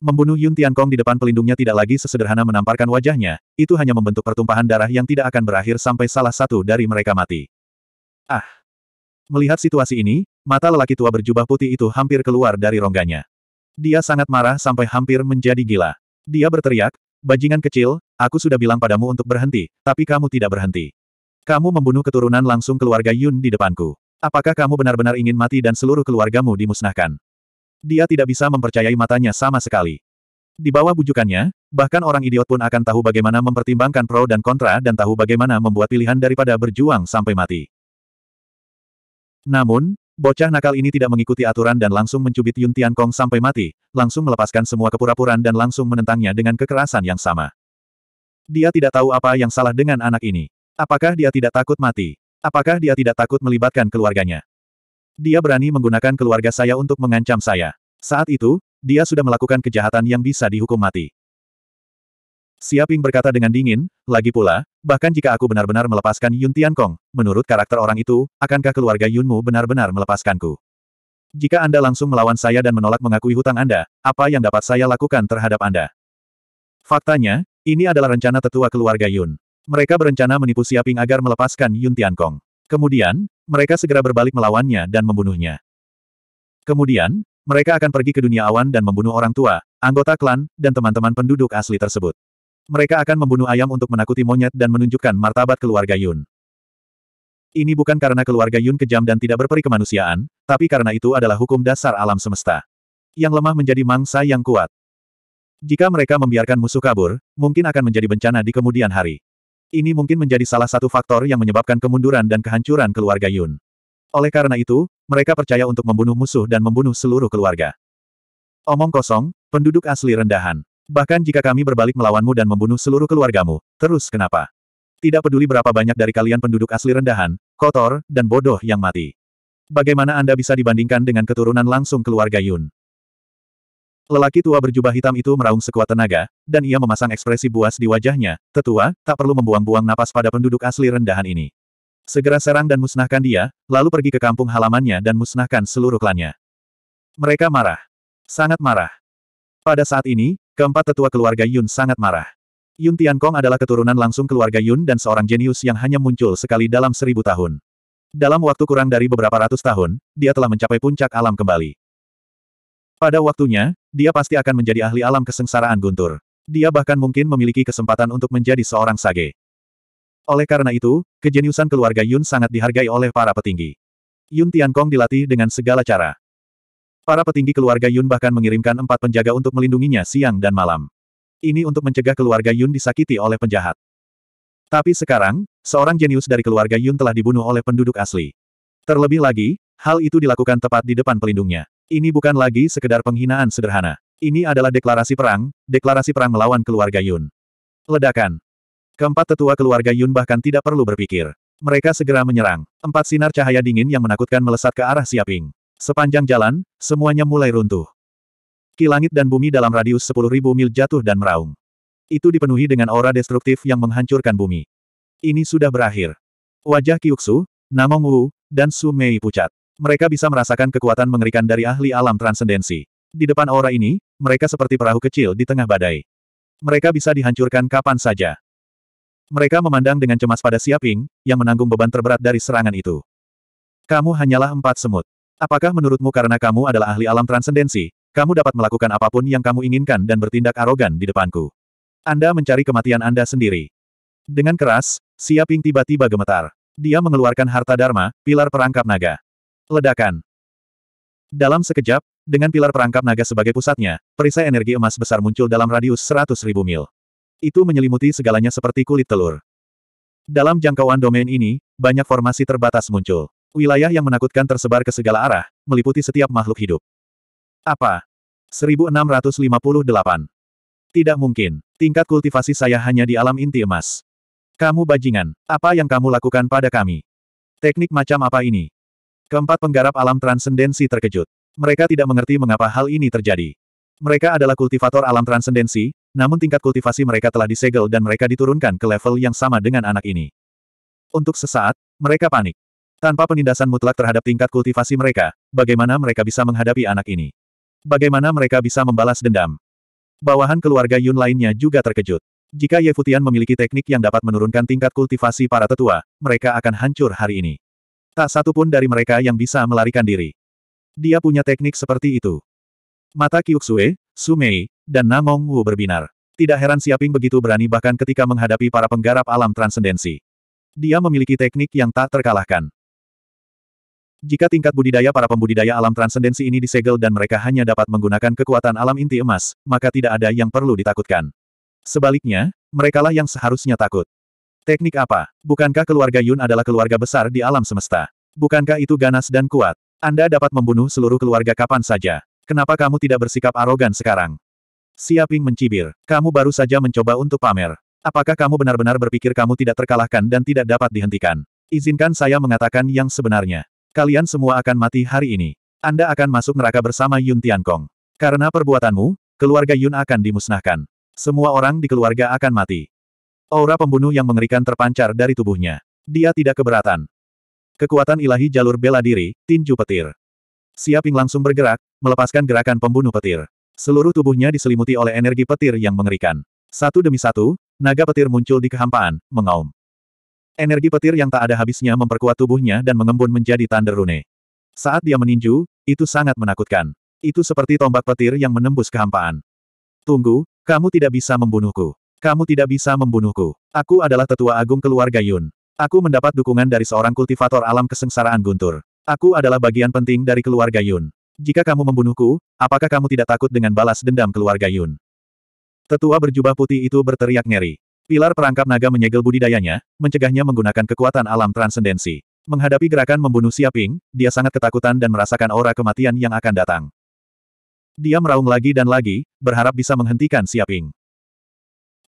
Membunuh Yun Tiankong di depan pelindungnya tidak lagi sesederhana menamparkan wajahnya, itu hanya membentuk pertumpahan darah yang tidak akan berakhir sampai salah satu dari mereka mati. Ah! Melihat situasi ini, mata lelaki tua berjubah putih itu hampir keluar dari rongganya. Dia sangat marah sampai hampir menjadi gila. Dia berteriak, Bajingan kecil, aku sudah bilang padamu untuk berhenti, tapi kamu tidak berhenti. Kamu membunuh keturunan langsung keluarga Yun di depanku. Apakah kamu benar-benar ingin mati dan seluruh keluargamu dimusnahkan? Dia tidak bisa mempercayai matanya sama sekali. Di bawah bujukannya, bahkan orang idiot pun akan tahu bagaimana mempertimbangkan pro dan kontra dan tahu bagaimana membuat pilihan daripada berjuang sampai mati. Namun, bocah nakal ini tidak mengikuti aturan dan langsung mencubit Yun Tian Kong sampai mati, langsung melepaskan semua kepura-puraan dan langsung menentangnya dengan kekerasan yang sama. Dia tidak tahu apa yang salah dengan anak ini. Apakah dia tidak takut mati? Apakah dia tidak takut melibatkan keluarganya? Dia berani menggunakan keluarga saya untuk mengancam saya. Saat itu, dia sudah melakukan kejahatan yang bisa dihukum mati. Siaping berkata dengan dingin, lagi pula, bahkan jika aku benar-benar melepaskan Yun Tiankong, menurut karakter orang itu, akankah keluarga Yunmu benar-benar melepaskanku? Jika Anda langsung melawan saya dan menolak mengakui hutang Anda, apa yang dapat saya lakukan terhadap Anda? Faktanya, ini adalah rencana tetua keluarga Yun. Mereka berencana menipu Siaping agar melepaskan Yun Tiankong. Kemudian, mereka segera berbalik melawannya dan membunuhnya. Kemudian, mereka akan pergi ke dunia awan dan membunuh orang tua, anggota klan, dan teman-teman penduduk asli tersebut. Mereka akan membunuh ayam untuk menakuti monyet dan menunjukkan martabat keluarga Yun. Ini bukan karena keluarga Yun kejam dan tidak berperi kemanusiaan, tapi karena itu adalah hukum dasar alam semesta. Yang lemah menjadi mangsa yang kuat. Jika mereka membiarkan musuh kabur, mungkin akan menjadi bencana di kemudian hari. Ini mungkin menjadi salah satu faktor yang menyebabkan kemunduran dan kehancuran keluarga Yun. Oleh karena itu, mereka percaya untuk membunuh musuh dan membunuh seluruh keluarga. Omong kosong, penduduk asli rendahan. Bahkan jika kami berbalik melawanmu dan membunuh seluruh keluargamu, terus kenapa? Tidak peduli berapa banyak dari kalian penduduk asli rendahan, kotor, dan bodoh yang mati. Bagaimana Anda bisa dibandingkan dengan keturunan langsung keluarga Yun? Lelaki tua berjubah hitam itu meraung sekuat tenaga, dan ia memasang ekspresi buas di wajahnya. Tetua, tak perlu membuang-buang napas pada penduduk asli rendahan ini. Segera serang dan musnahkan dia, lalu pergi ke kampung halamannya dan musnahkan seluruh klannya. Mereka marah. Sangat marah. Pada saat ini, keempat tetua keluarga Yun sangat marah. Yun Tiankong adalah keturunan langsung keluarga Yun dan seorang jenius yang hanya muncul sekali dalam seribu tahun. Dalam waktu kurang dari beberapa ratus tahun, dia telah mencapai puncak alam kembali. Pada waktunya, dia pasti akan menjadi ahli alam kesengsaraan guntur. Dia bahkan mungkin memiliki kesempatan untuk menjadi seorang sage. Oleh karena itu, kejeniusan keluarga Yun sangat dihargai oleh para petinggi. Yun Tiankong dilatih dengan segala cara. Para petinggi keluarga Yun bahkan mengirimkan empat penjaga untuk melindunginya siang dan malam. Ini untuk mencegah keluarga Yun disakiti oleh penjahat. Tapi sekarang, seorang jenius dari keluarga Yun telah dibunuh oleh penduduk asli. Terlebih lagi, hal itu dilakukan tepat di depan pelindungnya. Ini bukan lagi sekedar penghinaan sederhana. Ini adalah deklarasi perang, deklarasi perang melawan keluarga Yun. Ledakan. Keempat tetua keluarga Yun bahkan tidak perlu berpikir. Mereka segera menyerang. Empat sinar cahaya dingin yang menakutkan melesat ke arah Siaping. Sepanjang jalan, semuanya mulai runtuh. Kilangit dan bumi dalam radius 10.000 mil jatuh dan meraung. Itu dipenuhi dengan aura destruktif yang menghancurkan bumi. Ini sudah berakhir. Wajah Kyuksu, Namong Wu, dan Su Mei pucat. Mereka bisa merasakan kekuatan mengerikan dari ahli alam transendensi. Di depan aura ini, mereka seperti perahu kecil di tengah badai. Mereka bisa dihancurkan kapan saja. Mereka memandang dengan cemas pada Siaping, yang menanggung beban terberat dari serangan itu. Kamu hanyalah empat semut. Apakah menurutmu karena kamu adalah ahli alam transendensi, kamu dapat melakukan apapun yang kamu inginkan dan bertindak arogan di depanku? Anda mencari kematian Anda sendiri. Dengan keras, Siaping tiba-tiba gemetar. Dia mengeluarkan harta dharma, pilar perangkap naga. Ledakan. Dalam sekejap, dengan pilar perangkap naga sebagai pusatnya, perisai energi emas besar muncul dalam radius 100 ribu mil. Itu menyelimuti segalanya seperti kulit telur. Dalam jangkauan domain ini, banyak formasi terbatas muncul. Wilayah yang menakutkan tersebar ke segala arah, meliputi setiap makhluk hidup. Apa? 1658. Tidak mungkin. Tingkat kultivasi saya hanya di alam inti emas. Kamu bajingan. Apa yang kamu lakukan pada kami? Teknik macam apa ini? Keempat penggarap alam transendensi terkejut. Mereka tidak mengerti mengapa hal ini terjadi. Mereka adalah kultivator alam transendensi, namun tingkat kultivasi mereka telah disegel dan mereka diturunkan ke level yang sama dengan anak ini. Untuk sesaat, mereka panik. Tanpa penindasan mutlak terhadap tingkat kultivasi mereka, bagaimana mereka bisa menghadapi anak ini? Bagaimana mereka bisa membalas dendam? Bawahan keluarga Yun lainnya juga terkejut. Jika Ye Futian memiliki teknik yang dapat menurunkan tingkat kultivasi para tetua, mereka akan hancur hari ini. Tak satu pun dari mereka yang bisa melarikan diri. Dia punya teknik seperti itu. Mata Kyuksue, Sumei, dan Namong Wu berbinar. Tidak heran Siaping begitu berani bahkan ketika menghadapi para penggarap alam transendensi. Dia memiliki teknik yang tak terkalahkan. Jika tingkat budidaya para pembudidaya alam transendensi ini disegel dan mereka hanya dapat menggunakan kekuatan alam inti emas, maka tidak ada yang perlu ditakutkan. Sebaliknya, merekalah yang seharusnya takut. Teknik apa? Bukankah keluarga Yun adalah keluarga besar di alam semesta? Bukankah itu ganas dan kuat? Anda dapat membunuh seluruh keluarga kapan saja. Kenapa kamu tidak bersikap arogan sekarang? Siaping mencibir. Kamu baru saja mencoba untuk pamer. Apakah kamu benar-benar berpikir kamu tidak terkalahkan dan tidak dapat dihentikan? Izinkan saya mengatakan yang sebenarnya. Kalian semua akan mati hari ini. Anda akan masuk neraka bersama Yun Tiankong. Karena perbuatanmu, keluarga Yun akan dimusnahkan. Semua orang di keluarga akan mati. Aura pembunuh yang mengerikan terpancar dari tubuhnya. Dia tidak keberatan. Kekuatan ilahi jalur bela diri, tinju petir. Siaping langsung bergerak, melepaskan gerakan pembunuh petir. Seluruh tubuhnya diselimuti oleh energi petir yang mengerikan. Satu demi satu, naga petir muncul di kehampaan, mengaum. Energi petir yang tak ada habisnya memperkuat tubuhnya dan mengembun menjadi tanda Rune. Saat dia meninju, itu sangat menakutkan. Itu seperti tombak petir yang menembus kehampaan. Tunggu, kamu tidak bisa membunuhku. Kamu tidak bisa membunuhku. Aku adalah tetua agung keluarga Yun. Aku mendapat dukungan dari seorang kultivator alam kesengsaraan Guntur. Aku adalah bagian penting dari keluarga Yun. Jika kamu membunuhku, apakah kamu tidak takut dengan balas dendam keluarga Yun? Tetua berjubah putih itu berteriak ngeri. Pilar perangkap naga menyegel budidayanya, mencegahnya menggunakan kekuatan alam transendensi. Menghadapi gerakan membunuh Siaping, dia sangat ketakutan dan merasakan aura kematian yang akan datang. Dia meraung lagi dan lagi, berharap bisa menghentikan Siaping.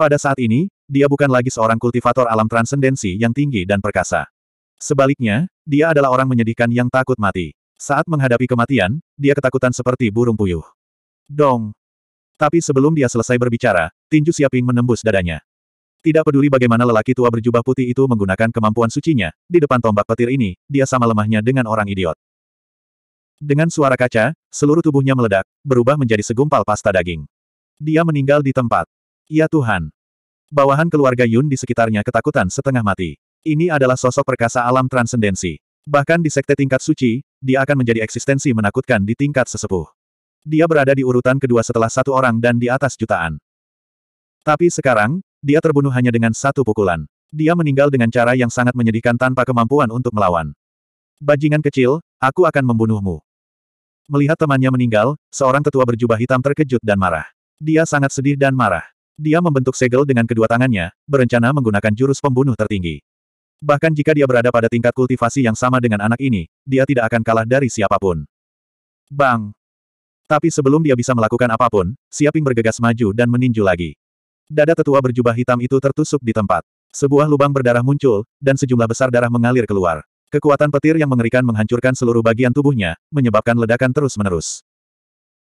Pada saat ini, dia bukan lagi seorang kultivator alam transendensi yang tinggi dan perkasa. Sebaliknya, dia adalah orang menyedihkan yang takut mati. Saat menghadapi kematian, dia ketakutan seperti burung puyuh. Dong! Tapi sebelum dia selesai berbicara, tinju Siaping menembus dadanya. Tidak peduli bagaimana lelaki tua berjubah putih itu menggunakan kemampuan sucinya, di depan tombak petir ini, dia sama lemahnya dengan orang idiot. Dengan suara kaca, seluruh tubuhnya meledak, berubah menjadi segumpal pasta daging. Dia meninggal di tempat. Ya Tuhan. Bawahan keluarga Yun di sekitarnya ketakutan setengah mati. Ini adalah sosok perkasa alam transendensi. Bahkan di sekte tingkat suci, dia akan menjadi eksistensi menakutkan di tingkat sesepuh. Dia berada di urutan kedua setelah satu orang dan di atas jutaan. Tapi sekarang, dia terbunuh hanya dengan satu pukulan. Dia meninggal dengan cara yang sangat menyedihkan tanpa kemampuan untuk melawan. Bajingan kecil, aku akan membunuhmu. Melihat temannya meninggal, seorang tetua berjubah hitam terkejut dan marah. Dia sangat sedih dan marah. Dia membentuk segel dengan kedua tangannya, berencana menggunakan jurus pembunuh tertinggi. Bahkan jika dia berada pada tingkat kultivasi yang sama dengan anak ini, dia tidak akan kalah dari siapapun. Bang! Tapi sebelum dia bisa melakukan apapun, Siaping bergegas maju dan meninju lagi. Dada tetua berjubah hitam itu tertusuk di tempat. Sebuah lubang berdarah muncul, dan sejumlah besar darah mengalir keluar. Kekuatan petir yang mengerikan menghancurkan seluruh bagian tubuhnya, menyebabkan ledakan terus-menerus.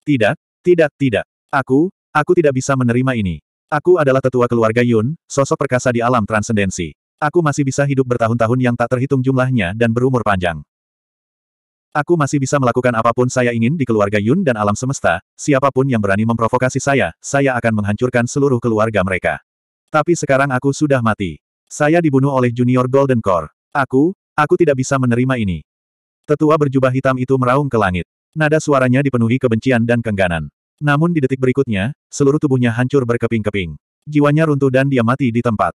Tidak, tidak, tidak. Aku, aku tidak bisa menerima ini. Aku adalah tetua keluarga Yun, sosok perkasa di alam transendensi. Aku masih bisa hidup bertahun-tahun yang tak terhitung jumlahnya dan berumur panjang. Aku masih bisa melakukan apapun saya ingin di keluarga Yun dan alam semesta, siapapun yang berani memprovokasi saya, saya akan menghancurkan seluruh keluarga mereka. Tapi sekarang aku sudah mati. Saya dibunuh oleh junior Golden Core. Aku, aku tidak bisa menerima ini. Tetua berjubah hitam itu meraung ke langit. Nada suaranya dipenuhi kebencian dan kengganan. Namun di detik berikutnya, seluruh tubuhnya hancur berkeping-keping. Jiwanya runtuh dan dia mati di tempat.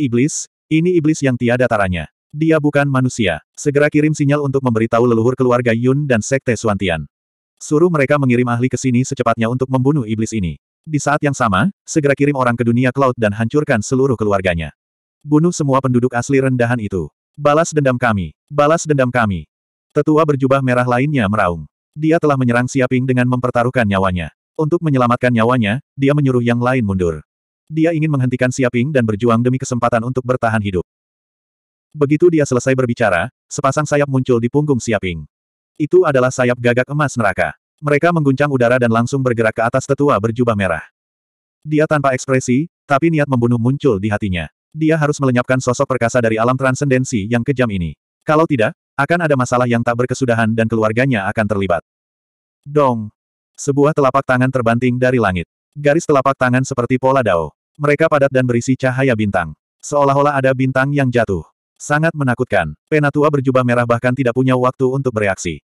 Iblis, ini iblis yang tiada taranya. Dia bukan manusia. Segera kirim sinyal untuk memberitahu leluhur keluarga Yun dan Sekte Suantian. Suruh mereka mengirim ahli ke sini secepatnya untuk membunuh iblis ini. Di saat yang sama, segera kirim orang ke dunia cloud dan hancurkan seluruh keluarganya. Bunuh semua penduduk asli rendahan itu. Balas dendam kami. Balas dendam kami. Tetua berjubah merah lainnya meraung. Dia telah menyerang Siaping dengan mempertaruhkan nyawanya. Untuk menyelamatkan nyawanya, dia menyuruh yang lain mundur. Dia ingin menghentikan Siaping dan berjuang demi kesempatan untuk bertahan hidup. Begitu dia selesai berbicara, sepasang sayap muncul di punggung Siaping. Itu adalah sayap gagak emas neraka. Mereka mengguncang udara dan langsung bergerak ke atas tetua berjubah merah. Dia tanpa ekspresi, tapi niat membunuh muncul di hatinya. Dia harus melenyapkan sosok perkasa dari alam transendensi yang kejam ini. Kalau tidak, akan ada masalah yang tak berkesudahan dan keluarganya akan terlibat. Dong! Sebuah telapak tangan terbanting dari langit. Garis telapak tangan seperti pola dao. Mereka padat dan berisi cahaya bintang. Seolah-olah ada bintang yang jatuh. Sangat menakutkan. Penatua berjubah merah bahkan tidak punya waktu untuk bereaksi.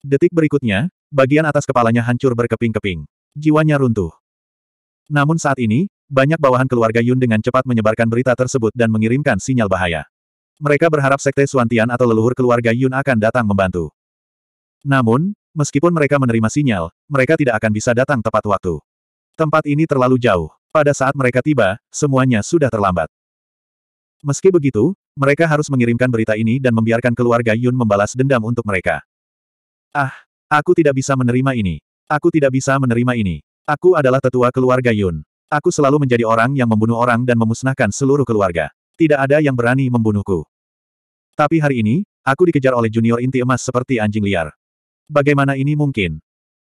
Detik berikutnya, bagian atas kepalanya hancur berkeping-keping. Jiwanya runtuh. Namun saat ini, banyak bawahan keluarga Yun dengan cepat menyebarkan berita tersebut dan mengirimkan sinyal bahaya. Mereka berharap Sekte Suantian atau leluhur keluarga Yun akan datang membantu. Namun, meskipun mereka menerima sinyal, mereka tidak akan bisa datang tepat waktu. Tempat ini terlalu jauh. Pada saat mereka tiba, semuanya sudah terlambat. Meski begitu, mereka harus mengirimkan berita ini dan membiarkan keluarga Yun membalas dendam untuk mereka. Ah, aku tidak bisa menerima ini. Aku tidak bisa menerima ini. Aku adalah tetua keluarga Yun. Aku selalu menjadi orang yang membunuh orang dan memusnahkan seluruh keluarga. Tidak ada yang berani membunuhku. Tapi hari ini, aku dikejar oleh junior inti emas seperti anjing liar. Bagaimana ini mungkin?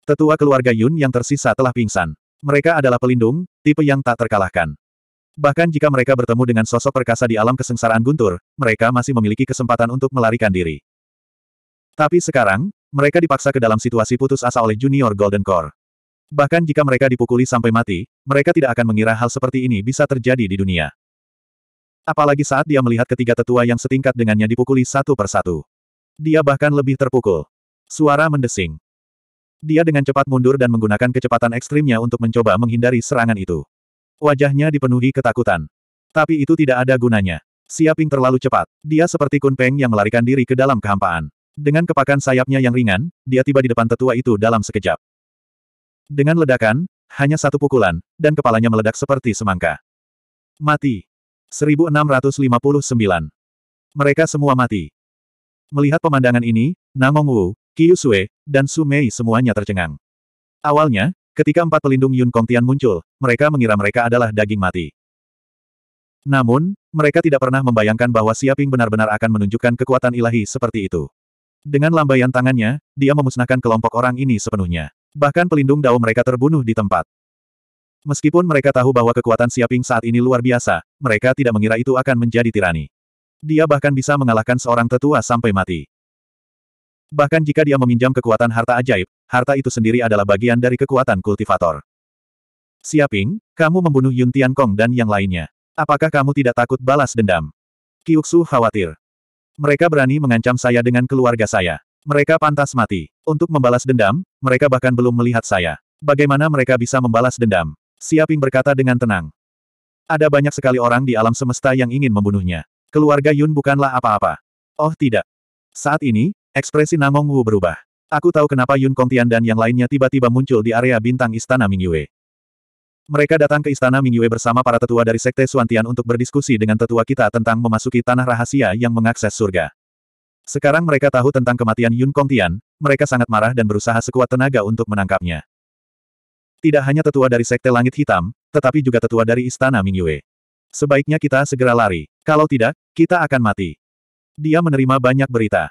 Tetua keluarga Yun yang tersisa telah pingsan. Mereka adalah pelindung, tipe yang tak terkalahkan. Bahkan jika mereka bertemu dengan sosok perkasa di alam kesengsaraan guntur, mereka masih memiliki kesempatan untuk melarikan diri. Tapi sekarang, mereka dipaksa ke dalam situasi putus asa oleh junior Golden Core. Bahkan jika mereka dipukuli sampai mati, mereka tidak akan mengira hal seperti ini bisa terjadi di dunia. Apalagi saat dia melihat ketiga tetua yang setingkat dengannya dipukuli satu persatu. Dia bahkan lebih terpukul. Suara mendesing. Dia dengan cepat mundur dan menggunakan kecepatan ekstrimnya untuk mencoba menghindari serangan itu. Wajahnya dipenuhi ketakutan. Tapi itu tidak ada gunanya. Siaping terlalu cepat. Dia seperti Kunpeng yang melarikan diri ke dalam kehampaan. Dengan kepakan sayapnya yang ringan, dia tiba di depan tetua itu dalam sekejap. Dengan ledakan, hanya satu pukulan, dan kepalanya meledak seperti semangka. Mati. 1659. Mereka semua mati. Melihat pemandangan ini, Namong Wu, Kiyusue, dan Su Mei semuanya tercengang. Awalnya, ketika empat pelindung Yun Kong Tian muncul, mereka mengira mereka adalah daging mati. Namun, mereka tidak pernah membayangkan bahwa Siaping benar-benar akan menunjukkan kekuatan ilahi seperti itu. Dengan lambaian tangannya, dia memusnahkan kelompok orang ini sepenuhnya. Bahkan pelindung dao mereka terbunuh di tempat. Meskipun mereka tahu bahwa kekuatan Siaping saat ini luar biasa, mereka tidak mengira itu akan menjadi tirani. Dia bahkan bisa mengalahkan seorang tetua sampai mati. Bahkan jika dia meminjam kekuatan harta ajaib, harta itu sendiri adalah bagian dari kekuatan kultivator. Siaping, kamu membunuh Yun Tian Kong dan yang lainnya. Apakah kamu tidak takut balas dendam? Kiuksu khawatir. Mereka berani mengancam saya dengan keluarga saya. Mereka pantas mati. Untuk membalas dendam, mereka bahkan belum melihat saya. Bagaimana mereka bisa membalas dendam? Siaping berkata dengan tenang. Ada banyak sekali orang di alam semesta yang ingin membunuhnya. Keluarga Yun bukanlah apa-apa. Oh tidak. Saat ini, ekspresi Namong Wu berubah. Aku tahu kenapa Yun Kongtian dan yang lainnya tiba-tiba muncul di area bintang Istana Mingyue. Mereka datang ke Istana Mingyue bersama para tetua dari Sekte Suantian untuk berdiskusi dengan tetua kita tentang memasuki tanah rahasia yang mengakses surga. Sekarang mereka tahu tentang kematian Yun Kongtian, mereka sangat marah dan berusaha sekuat tenaga untuk menangkapnya. Tidak hanya tetua dari Sekte Langit Hitam, tetapi juga tetua dari Istana Mingyue. Sebaiknya kita segera lari. Kalau tidak, kita akan mati. Dia menerima banyak berita.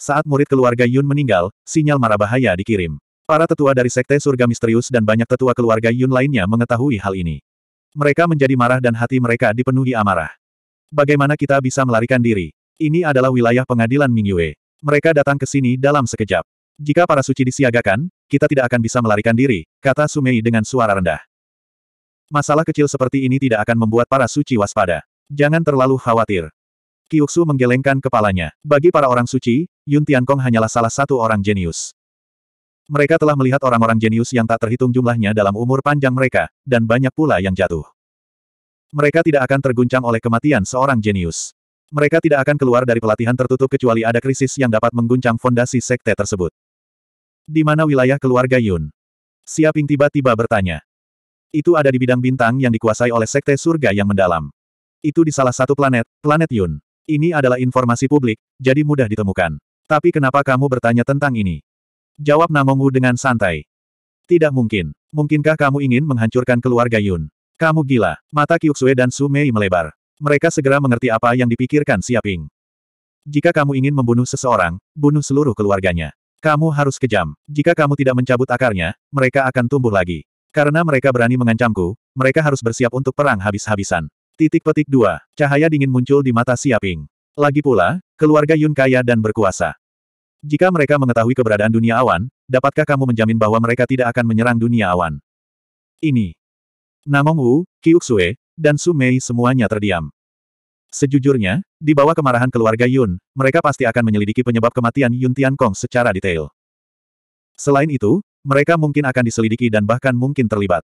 Saat murid keluarga Yun meninggal, sinyal mara bahaya dikirim. Para tetua dari Sekte Surga Misterius dan banyak tetua keluarga Yun lainnya mengetahui hal ini. Mereka menjadi marah dan hati mereka dipenuhi amarah. Bagaimana kita bisa melarikan diri? Ini adalah wilayah pengadilan Mingyue. Mereka datang ke sini dalam sekejap. Jika para suci disiagakan, kita tidak akan bisa melarikan diri, kata Sumei dengan suara rendah. Masalah kecil seperti ini tidak akan membuat para suci waspada. Jangan terlalu khawatir. Kiuksu menggelengkan kepalanya. Bagi para orang suci, Yun Tiankong hanyalah salah satu orang jenius. Mereka telah melihat orang-orang jenius yang tak terhitung jumlahnya dalam umur panjang mereka, dan banyak pula yang jatuh. Mereka tidak akan terguncang oleh kematian seorang jenius. Mereka tidak akan keluar dari pelatihan tertutup kecuali ada krisis yang dapat mengguncang fondasi sekte tersebut. Di mana wilayah keluarga Yun? Siaping tiba-tiba bertanya. Itu ada di bidang bintang yang dikuasai oleh Sekte Surga yang mendalam. Itu di salah satu planet, planet Yun. Ini adalah informasi publik, jadi mudah ditemukan. Tapi kenapa kamu bertanya tentang ini? Jawab Namongu dengan santai. Tidak mungkin. Mungkinkah kamu ingin menghancurkan keluarga Yun? Kamu gila. Mata Kyuksue dan Sumei melebar. Mereka segera mengerti apa yang dipikirkan Siaping. Jika kamu ingin membunuh seseorang, bunuh seluruh keluarganya. Kamu harus kejam. Jika kamu tidak mencabut akarnya, mereka akan tumbuh lagi. Karena mereka berani mengancamku, mereka harus bersiap untuk perang habis-habisan. Titik petik 2. Cahaya dingin muncul di mata Siaping. Lagi pula, keluarga Yun kaya dan berkuasa. Jika mereka mengetahui keberadaan dunia awan, dapatkah kamu menjamin bahwa mereka tidak akan menyerang dunia awan? Ini. Namong Wu, Sue, dan Su Mei semuanya terdiam. Sejujurnya, di bawah kemarahan keluarga Yun, mereka pasti akan menyelidiki penyebab kematian Yun Tiankong secara detail. Selain itu, mereka mungkin akan diselidiki dan bahkan mungkin terlibat.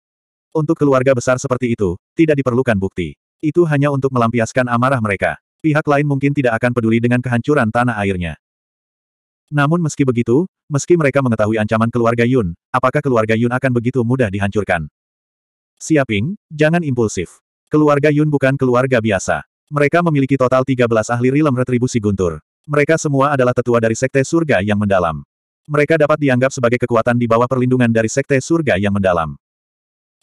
Untuk keluarga besar seperti itu, tidak diperlukan bukti. Itu hanya untuk melampiaskan amarah mereka. Pihak lain mungkin tidak akan peduli dengan kehancuran tanah airnya. Namun meski begitu, meski mereka mengetahui ancaman keluarga Yun, apakah keluarga Yun akan begitu mudah dihancurkan? Siaping, jangan impulsif. Keluarga Yun bukan keluarga biasa. Mereka memiliki total 13 ahli rilem retribusi guntur. Mereka semua adalah tetua dari Sekte Surga yang mendalam. Mereka dapat dianggap sebagai kekuatan di bawah perlindungan dari Sekte Surga yang mendalam.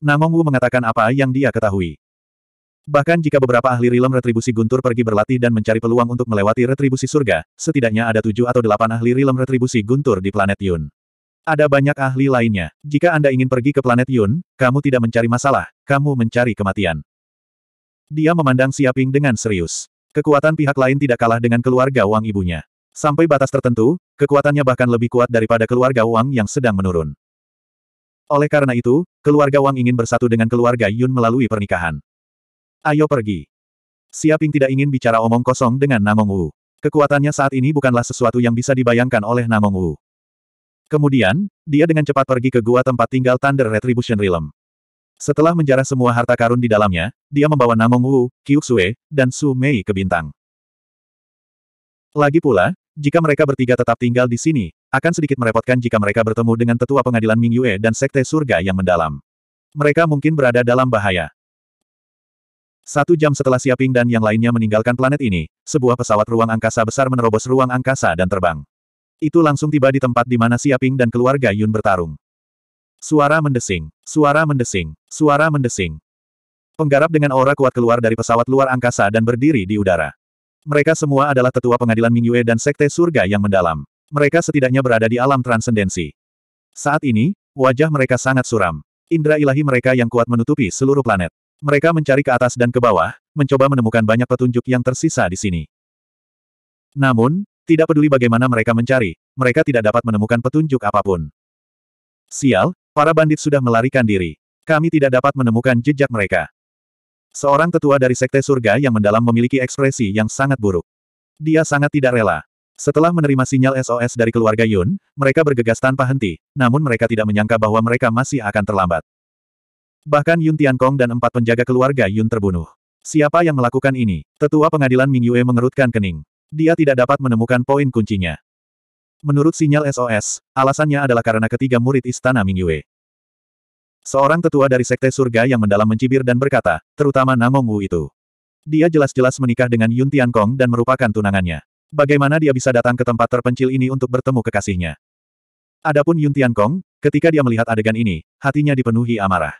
Namong Wu mengatakan apa yang dia ketahui. Bahkan jika beberapa ahli rilem retribusi guntur pergi berlatih dan mencari peluang untuk melewati retribusi surga, setidaknya ada tujuh atau delapan ahli rilem retribusi guntur di planet Yun. Ada banyak ahli lainnya. Jika Anda ingin pergi ke planet Yun, kamu tidak mencari masalah, kamu mencari kematian. Dia memandang Siaping dengan serius. Kekuatan pihak lain tidak kalah dengan keluarga Wang ibunya. Sampai batas tertentu, kekuatannya bahkan lebih kuat daripada keluarga Wang yang sedang menurun. Oleh karena itu, keluarga Wang ingin bersatu dengan keluarga Yun melalui pernikahan. Ayo pergi. Siaping tidak ingin bicara omong kosong dengan Namong Wu. Kekuatannya saat ini bukanlah sesuatu yang bisa dibayangkan oleh Namong Wu. Kemudian, dia dengan cepat pergi ke gua tempat tinggal Thunder Retribution Realm. Setelah menjarah semua harta karun di dalamnya, dia membawa Namong Wu, Kyuksue, dan Su Mei ke bintang. Lagi pula, jika mereka bertiga tetap tinggal di sini, akan sedikit merepotkan jika mereka bertemu dengan tetua pengadilan Ming Yue dan sekte surga yang mendalam. Mereka mungkin berada dalam bahaya. Satu jam setelah Siaping dan yang lainnya meninggalkan planet ini, sebuah pesawat ruang angkasa besar menerobos ruang angkasa dan terbang. Itu langsung tiba di tempat di mana Siaping dan keluarga Yun bertarung. Suara mendesing, suara mendesing, suara mendesing. Penggarap dengan aura kuat keluar dari pesawat luar angkasa dan berdiri di udara. Mereka semua adalah tetua pengadilan Mingyue dan sekte surga yang mendalam. Mereka setidaknya berada di alam transendensi. Saat ini, wajah mereka sangat suram. Indra ilahi mereka yang kuat menutupi seluruh planet. Mereka mencari ke atas dan ke bawah, mencoba menemukan banyak petunjuk yang tersisa di sini. Namun, tidak peduli bagaimana mereka mencari, mereka tidak dapat menemukan petunjuk apapun. Sial, Para bandit sudah melarikan diri. Kami tidak dapat menemukan jejak mereka. Seorang tetua dari Sekte Surga yang mendalam memiliki ekspresi yang sangat buruk. Dia sangat tidak rela. Setelah menerima sinyal SOS dari keluarga Yun, mereka bergegas tanpa henti, namun mereka tidak menyangka bahwa mereka masih akan terlambat. Bahkan Yun Tiankong dan empat penjaga keluarga Yun terbunuh. Siapa yang melakukan ini? Tetua pengadilan Ming Yue mengerutkan kening. Dia tidak dapat menemukan poin kuncinya. Menurut sinyal SOS, alasannya adalah karena ketiga murid istana Mingyue. Seorang tetua dari Sekte Surga yang mendalam mencibir dan berkata, terutama Namong Wu itu. Dia jelas-jelas menikah dengan Yun Tian Kong dan merupakan tunangannya. Bagaimana dia bisa datang ke tempat terpencil ini untuk bertemu kekasihnya? Adapun Yun Tian Kong, ketika dia melihat adegan ini, hatinya dipenuhi amarah.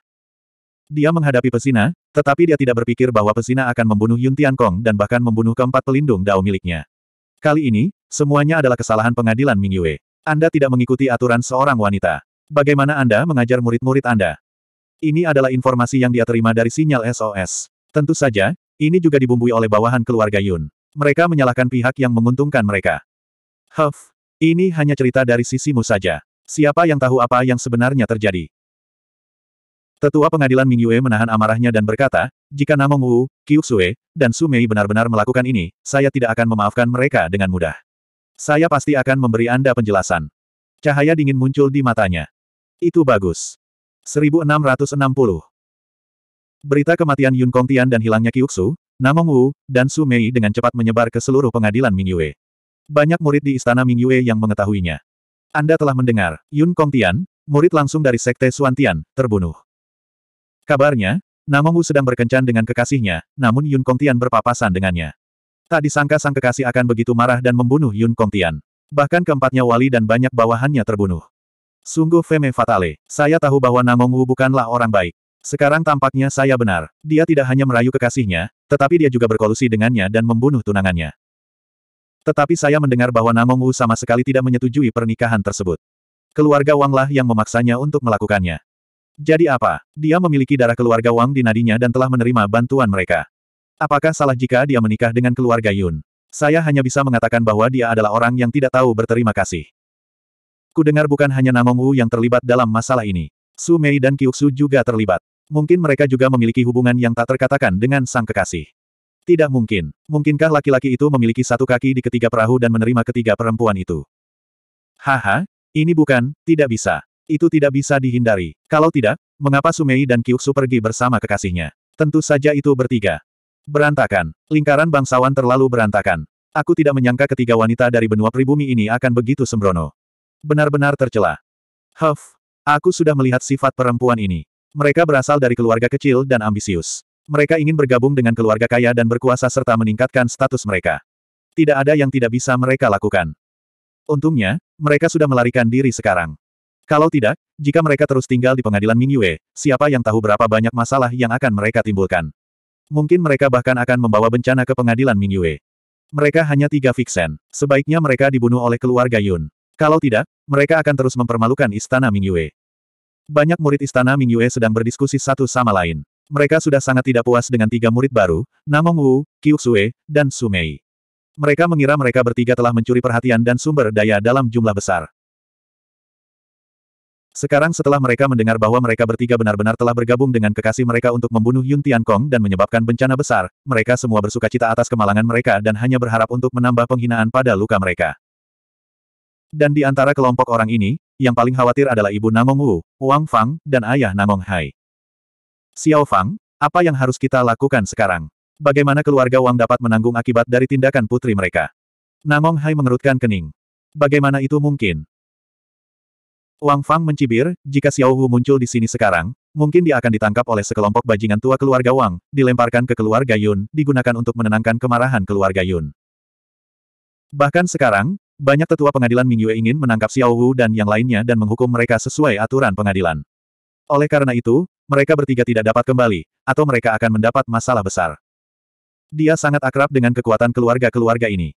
Dia menghadapi pesina, tetapi dia tidak berpikir bahwa pesina akan membunuh Yun Tian Kong dan bahkan membunuh keempat pelindung dao miliknya. Kali ini, semuanya adalah kesalahan pengadilan Ming Anda tidak mengikuti aturan seorang wanita. Bagaimana Anda mengajar murid-murid Anda? Ini adalah informasi yang dia terima dari sinyal SOS. Tentu saja, ini juga dibumbui oleh bawahan keluarga Yun. Mereka menyalahkan pihak yang menguntungkan mereka. Huff, ini hanya cerita dari sisimu saja. Siapa yang tahu apa yang sebenarnya terjadi? Tetua pengadilan Ming Yue menahan amarahnya dan berkata, jika Namong Wu, Qiu Xue, dan Su Mei benar-benar melakukan ini, saya tidak akan memaafkan mereka dengan mudah. Saya pasti akan memberi Anda penjelasan. Cahaya dingin muncul di matanya. Itu bagus. 1660 Berita kematian Yun Kong Tian dan hilangnya Qiuxu, Namong Wu, dan Su Mei dengan cepat menyebar ke seluruh pengadilan Ming Yue. Banyak murid di istana Ming Yue yang mengetahuinya. Anda telah mendengar, Yun Kong Tian, murid langsung dari Sekte Suantian, terbunuh. Kabarnya, Namongu sedang berkencan dengan kekasihnya, namun Yun Kongtian berpapasan dengannya. Tak disangka sang kekasih akan begitu marah dan membunuh Yun Kongtian. Bahkan keempatnya wali dan banyak bawahannya terbunuh. Sungguh feme fatale, saya tahu bahwa Namongu bukanlah orang baik. Sekarang tampaknya saya benar. Dia tidak hanya merayu kekasihnya, tetapi dia juga berkolusi dengannya dan membunuh tunangannya. Tetapi saya mendengar bahwa Namongu sama sekali tidak menyetujui pernikahan tersebut. Keluarga Wanglah yang memaksanya untuk melakukannya. Jadi apa? Dia memiliki darah keluarga Wang di nadinya dan telah menerima bantuan mereka. Apakah salah jika dia menikah dengan keluarga Yun? Saya hanya bisa mengatakan bahwa dia adalah orang yang tidak tahu berterima kasih. Kudengar bukan hanya Namong Wu yang terlibat dalam masalah ini. Su Mei dan Kyuksu juga terlibat. Mungkin mereka juga memiliki hubungan yang tak terkatakan dengan sang kekasih. Tidak mungkin. Mungkinkah laki-laki itu memiliki satu kaki di ketiga perahu dan menerima ketiga perempuan itu? Haha, ini bukan, tidak bisa. Itu tidak bisa dihindari. Kalau tidak, mengapa Sumei dan Kyuksu pergi bersama kekasihnya? Tentu saja itu bertiga. Berantakan. Lingkaran bangsawan terlalu berantakan. Aku tidak menyangka ketiga wanita dari benua pribumi ini akan begitu sembrono. Benar-benar tercela. Huff. Aku sudah melihat sifat perempuan ini. Mereka berasal dari keluarga kecil dan ambisius. Mereka ingin bergabung dengan keluarga kaya dan berkuasa serta meningkatkan status mereka. Tidak ada yang tidak bisa mereka lakukan. Untungnya, mereka sudah melarikan diri sekarang. Kalau tidak, jika mereka terus tinggal di pengadilan Mingyue, siapa yang tahu berapa banyak masalah yang akan mereka timbulkan. Mungkin mereka bahkan akan membawa bencana ke pengadilan Mingyue. Mereka hanya tiga fiksen. Sebaiknya mereka dibunuh oleh keluarga Yun. Kalau tidak, mereka akan terus mempermalukan istana Mingyue. Banyak murid istana Mingyue sedang berdiskusi satu sama lain. Mereka sudah sangat tidak puas dengan tiga murid baru, Namong Wu, Qiuxue, dan Sumei. Mereka mengira mereka bertiga telah mencuri perhatian dan sumber daya dalam jumlah besar. Sekarang setelah mereka mendengar bahwa mereka bertiga benar-benar telah bergabung dengan kekasih mereka untuk membunuh Yun Tiankong dan menyebabkan bencana besar, mereka semua bersuka cita atas kemalangan mereka dan hanya berharap untuk menambah penghinaan pada luka mereka. Dan di antara kelompok orang ini, yang paling khawatir adalah ibu Namong Wu, Wang Fang, dan ayah Namong Hai. Xiao Fang, apa yang harus kita lakukan sekarang? Bagaimana keluarga Wang dapat menanggung akibat dari tindakan putri mereka? Namong Hai mengerutkan kening. Bagaimana itu mungkin? Wang Fang mencibir, jika Xiao Hu muncul di sini sekarang, mungkin dia akan ditangkap oleh sekelompok bajingan tua keluarga Wang, dilemparkan ke keluarga Yun, digunakan untuk menenangkan kemarahan keluarga Yun. Bahkan sekarang, banyak tetua pengadilan Mingyue ingin menangkap Xiao Hu dan yang lainnya dan menghukum mereka sesuai aturan pengadilan. Oleh karena itu, mereka bertiga tidak dapat kembali, atau mereka akan mendapat masalah besar. Dia sangat akrab dengan kekuatan keluarga-keluarga ini.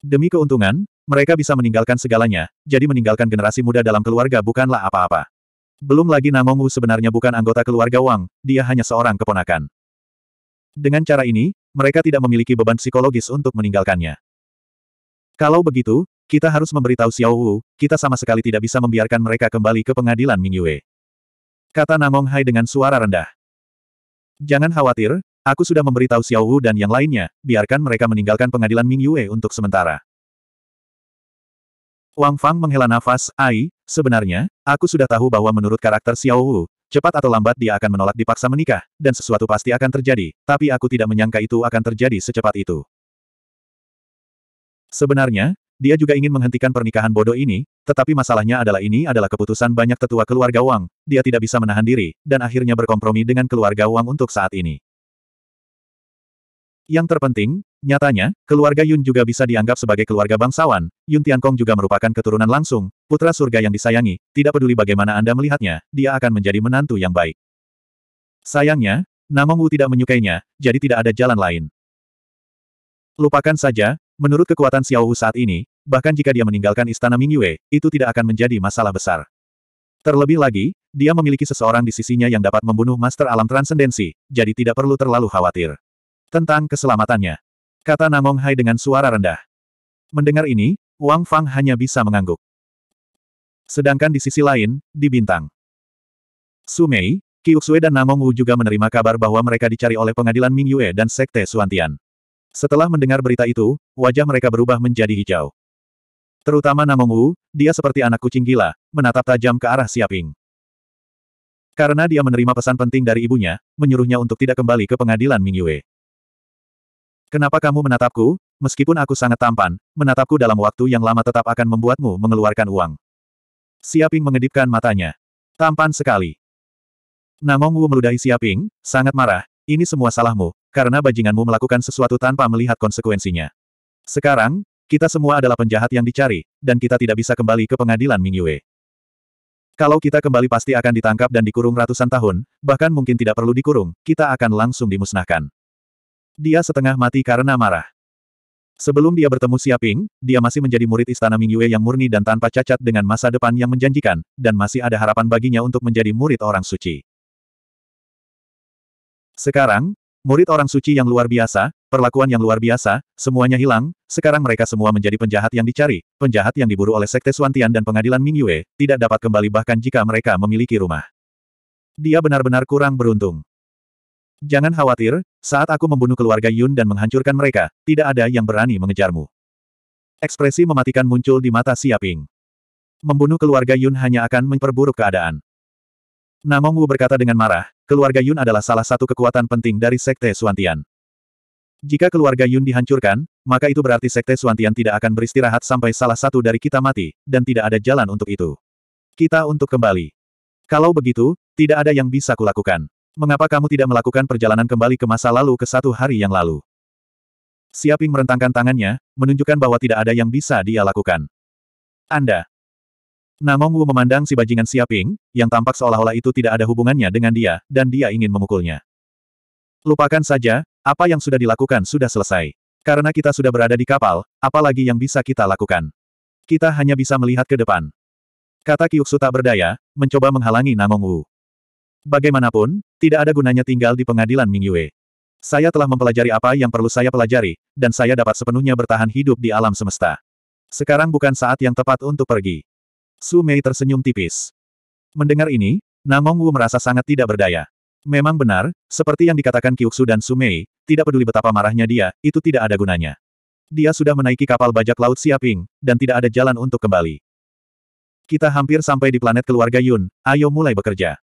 Demi keuntungan, mereka bisa meninggalkan segalanya, jadi meninggalkan generasi muda dalam keluarga bukanlah apa-apa. Belum lagi Namong Wu sebenarnya bukan anggota keluarga Wang, dia hanya seorang keponakan. Dengan cara ini, mereka tidak memiliki beban psikologis untuk meninggalkannya. Kalau begitu, kita harus memberitahu Xiao Wu, kita sama sekali tidak bisa membiarkan mereka kembali ke pengadilan Ming Yue. Kata Namong Hai dengan suara rendah. Jangan khawatir, Aku sudah memberitahu Xiao Wu dan yang lainnya, biarkan mereka meninggalkan pengadilan Ming Yue untuk sementara. Wang Fang menghela nafas, Ai, sebenarnya, aku sudah tahu bahwa menurut karakter Xiao Wu, cepat atau lambat dia akan menolak dipaksa menikah, dan sesuatu pasti akan terjadi, tapi aku tidak menyangka itu akan terjadi secepat itu. Sebenarnya, dia juga ingin menghentikan pernikahan bodoh ini, tetapi masalahnya adalah ini adalah keputusan banyak tetua keluarga Wang, dia tidak bisa menahan diri, dan akhirnya berkompromi dengan keluarga Wang untuk saat ini. Yang terpenting, nyatanya, keluarga Yun juga bisa dianggap sebagai keluarga bangsawan, Yun Tiankong juga merupakan keturunan langsung, putra surga yang disayangi, tidak peduli bagaimana Anda melihatnya, dia akan menjadi menantu yang baik. Sayangnya, Namong Wu tidak menyukainya, jadi tidak ada jalan lain. Lupakan saja, menurut kekuatan Xiao Wu saat ini, bahkan jika dia meninggalkan istana Mingyue, itu tidak akan menjadi masalah besar. Terlebih lagi, dia memiliki seseorang di sisinya yang dapat membunuh Master Alam Transendensi, jadi tidak perlu terlalu khawatir. Tentang keselamatannya. Kata Namong Hai dengan suara rendah. Mendengar ini, Wang Fang hanya bisa mengangguk. Sedangkan di sisi lain, di Bintang. Sumei, Kiuxue dan Namong Wu juga menerima kabar bahwa mereka dicari oleh pengadilan Ming Yue dan Sekte Suantian. Setelah mendengar berita itu, wajah mereka berubah menjadi hijau. Terutama Namong Wu, dia seperti anak kucing gila, menatap tajam ke arah Siaping. Karena dia menerima pesan penting dari ibunya, menyuruhnya untuk tidak kembali ke pengadilan Ming Yue. Kenapa kamu menatapku? Meskipun aku sangat tampan, menatapku dalam waktu yang lama tetap akan membuatmu mengeluarkan uang. Siaping mengedipkan matanya. Tampan sekali. Namong Wu meludahi Siaping, sangat marah, ini semua salahmu, karena bajinganmu melakukan sesuatu tanpa melihat konsekuensinya. Sekarang, kita semua adalah penjahat yang dicari, dan kita tidak bisa kembali ke pengadilan Mingyue. Kalau kita kembali pasti akan ditangkap dan dikurung ratusan tahun, bahkan mungkin tidak perlu dikurung, kita akan langsung dimusnahkan. Dia setengah mati karena marah. Sebelum dia bertemu Siaping, dia masih menjadi murid istana Mingyue yang murni dan tanpa cacat dengan masa depan yang menjanjikan, dan masih ada harapan baginya untuk menjadi murid orang suci. Sekarang, murid orang suci yang luar biasa, perlakuan yang luar biasa, semuanya hilang, sekarang mereka semua menjadi penjahat yang dicari, penjahat yang diburu oleh Sekte Suantian dan pengadilan Mingyue, tidak dapat kembali bahkan jika mereka memiliki rumah. Dia benar-benar kurang beruntung. Jangan khawatir, saat aku membunuh keluarga Yun dan menghancurkan mereka, tidak ada yang berani mengejarmu. Ekspresi mematikan muncul di mata Siaping. Membunuh keluarga Yun hanya akan memperburuk keadaan. Namong Wu berkata dengan marah, keluarga Yun adalah salah satu kekuatan penting dari Sekte Suantian. Jika keluarga Yun dihancurkan, maka itu berarti Sekte Suantian tidak akan beristirahat sampai salah satu dari kita mati, dan tidak ada jalan untuk itu. Kita untuk kembali. Kalau begitu, tidak ada yang bisa kulakukan mengapa kamu tidak melakukan perjalanan kembali ke masa lalu ke satu hari yang lalu? Siaping merentangkan tangannya, menunjukkan bahwa tidak ada yang bisa dia lakukan. Anda. Namong Wu memandang si bajingan Siaping, yang tampak seolah-olah itu tidak ada hubungannya dengan dia, dan dia ingin memukulnya. Lupakan saja, apa yang sudah dilakukan sudah selesai. Karena kita sudah berada di kapal, apalagi yang bisa kita lakukan. Kita hanya bisa melihat ke depan. Kata Kiuksu tak berdaya, mencoba menghalangi Namong Wu. Bagaimanapun, tidak ada gunanya tinggal di pengadilan Ming Yue. Saya telah mempelajari apa yang perlu saya pelajari, dan saya dapat sepenuhnya bertahan hidup di alam semesta. Sekarang bukan saat yang tepat untuk pergi. Su Mei tersenyum tipis. Mendengar ini, Namong Wu merasa sangat tidak berdaya. Memang benar, seperti yang dikatakan Kyuksu dan Su Mei, tidak peduli betapa marahnya dia, itu tidak ada gunanya. Dia sudah menaiki kapal bajak laut Siaping, dan tidak ada jalan untuk kembali. Kita hampir sampai di planet keluarga Yun, ayo mulai bekerja.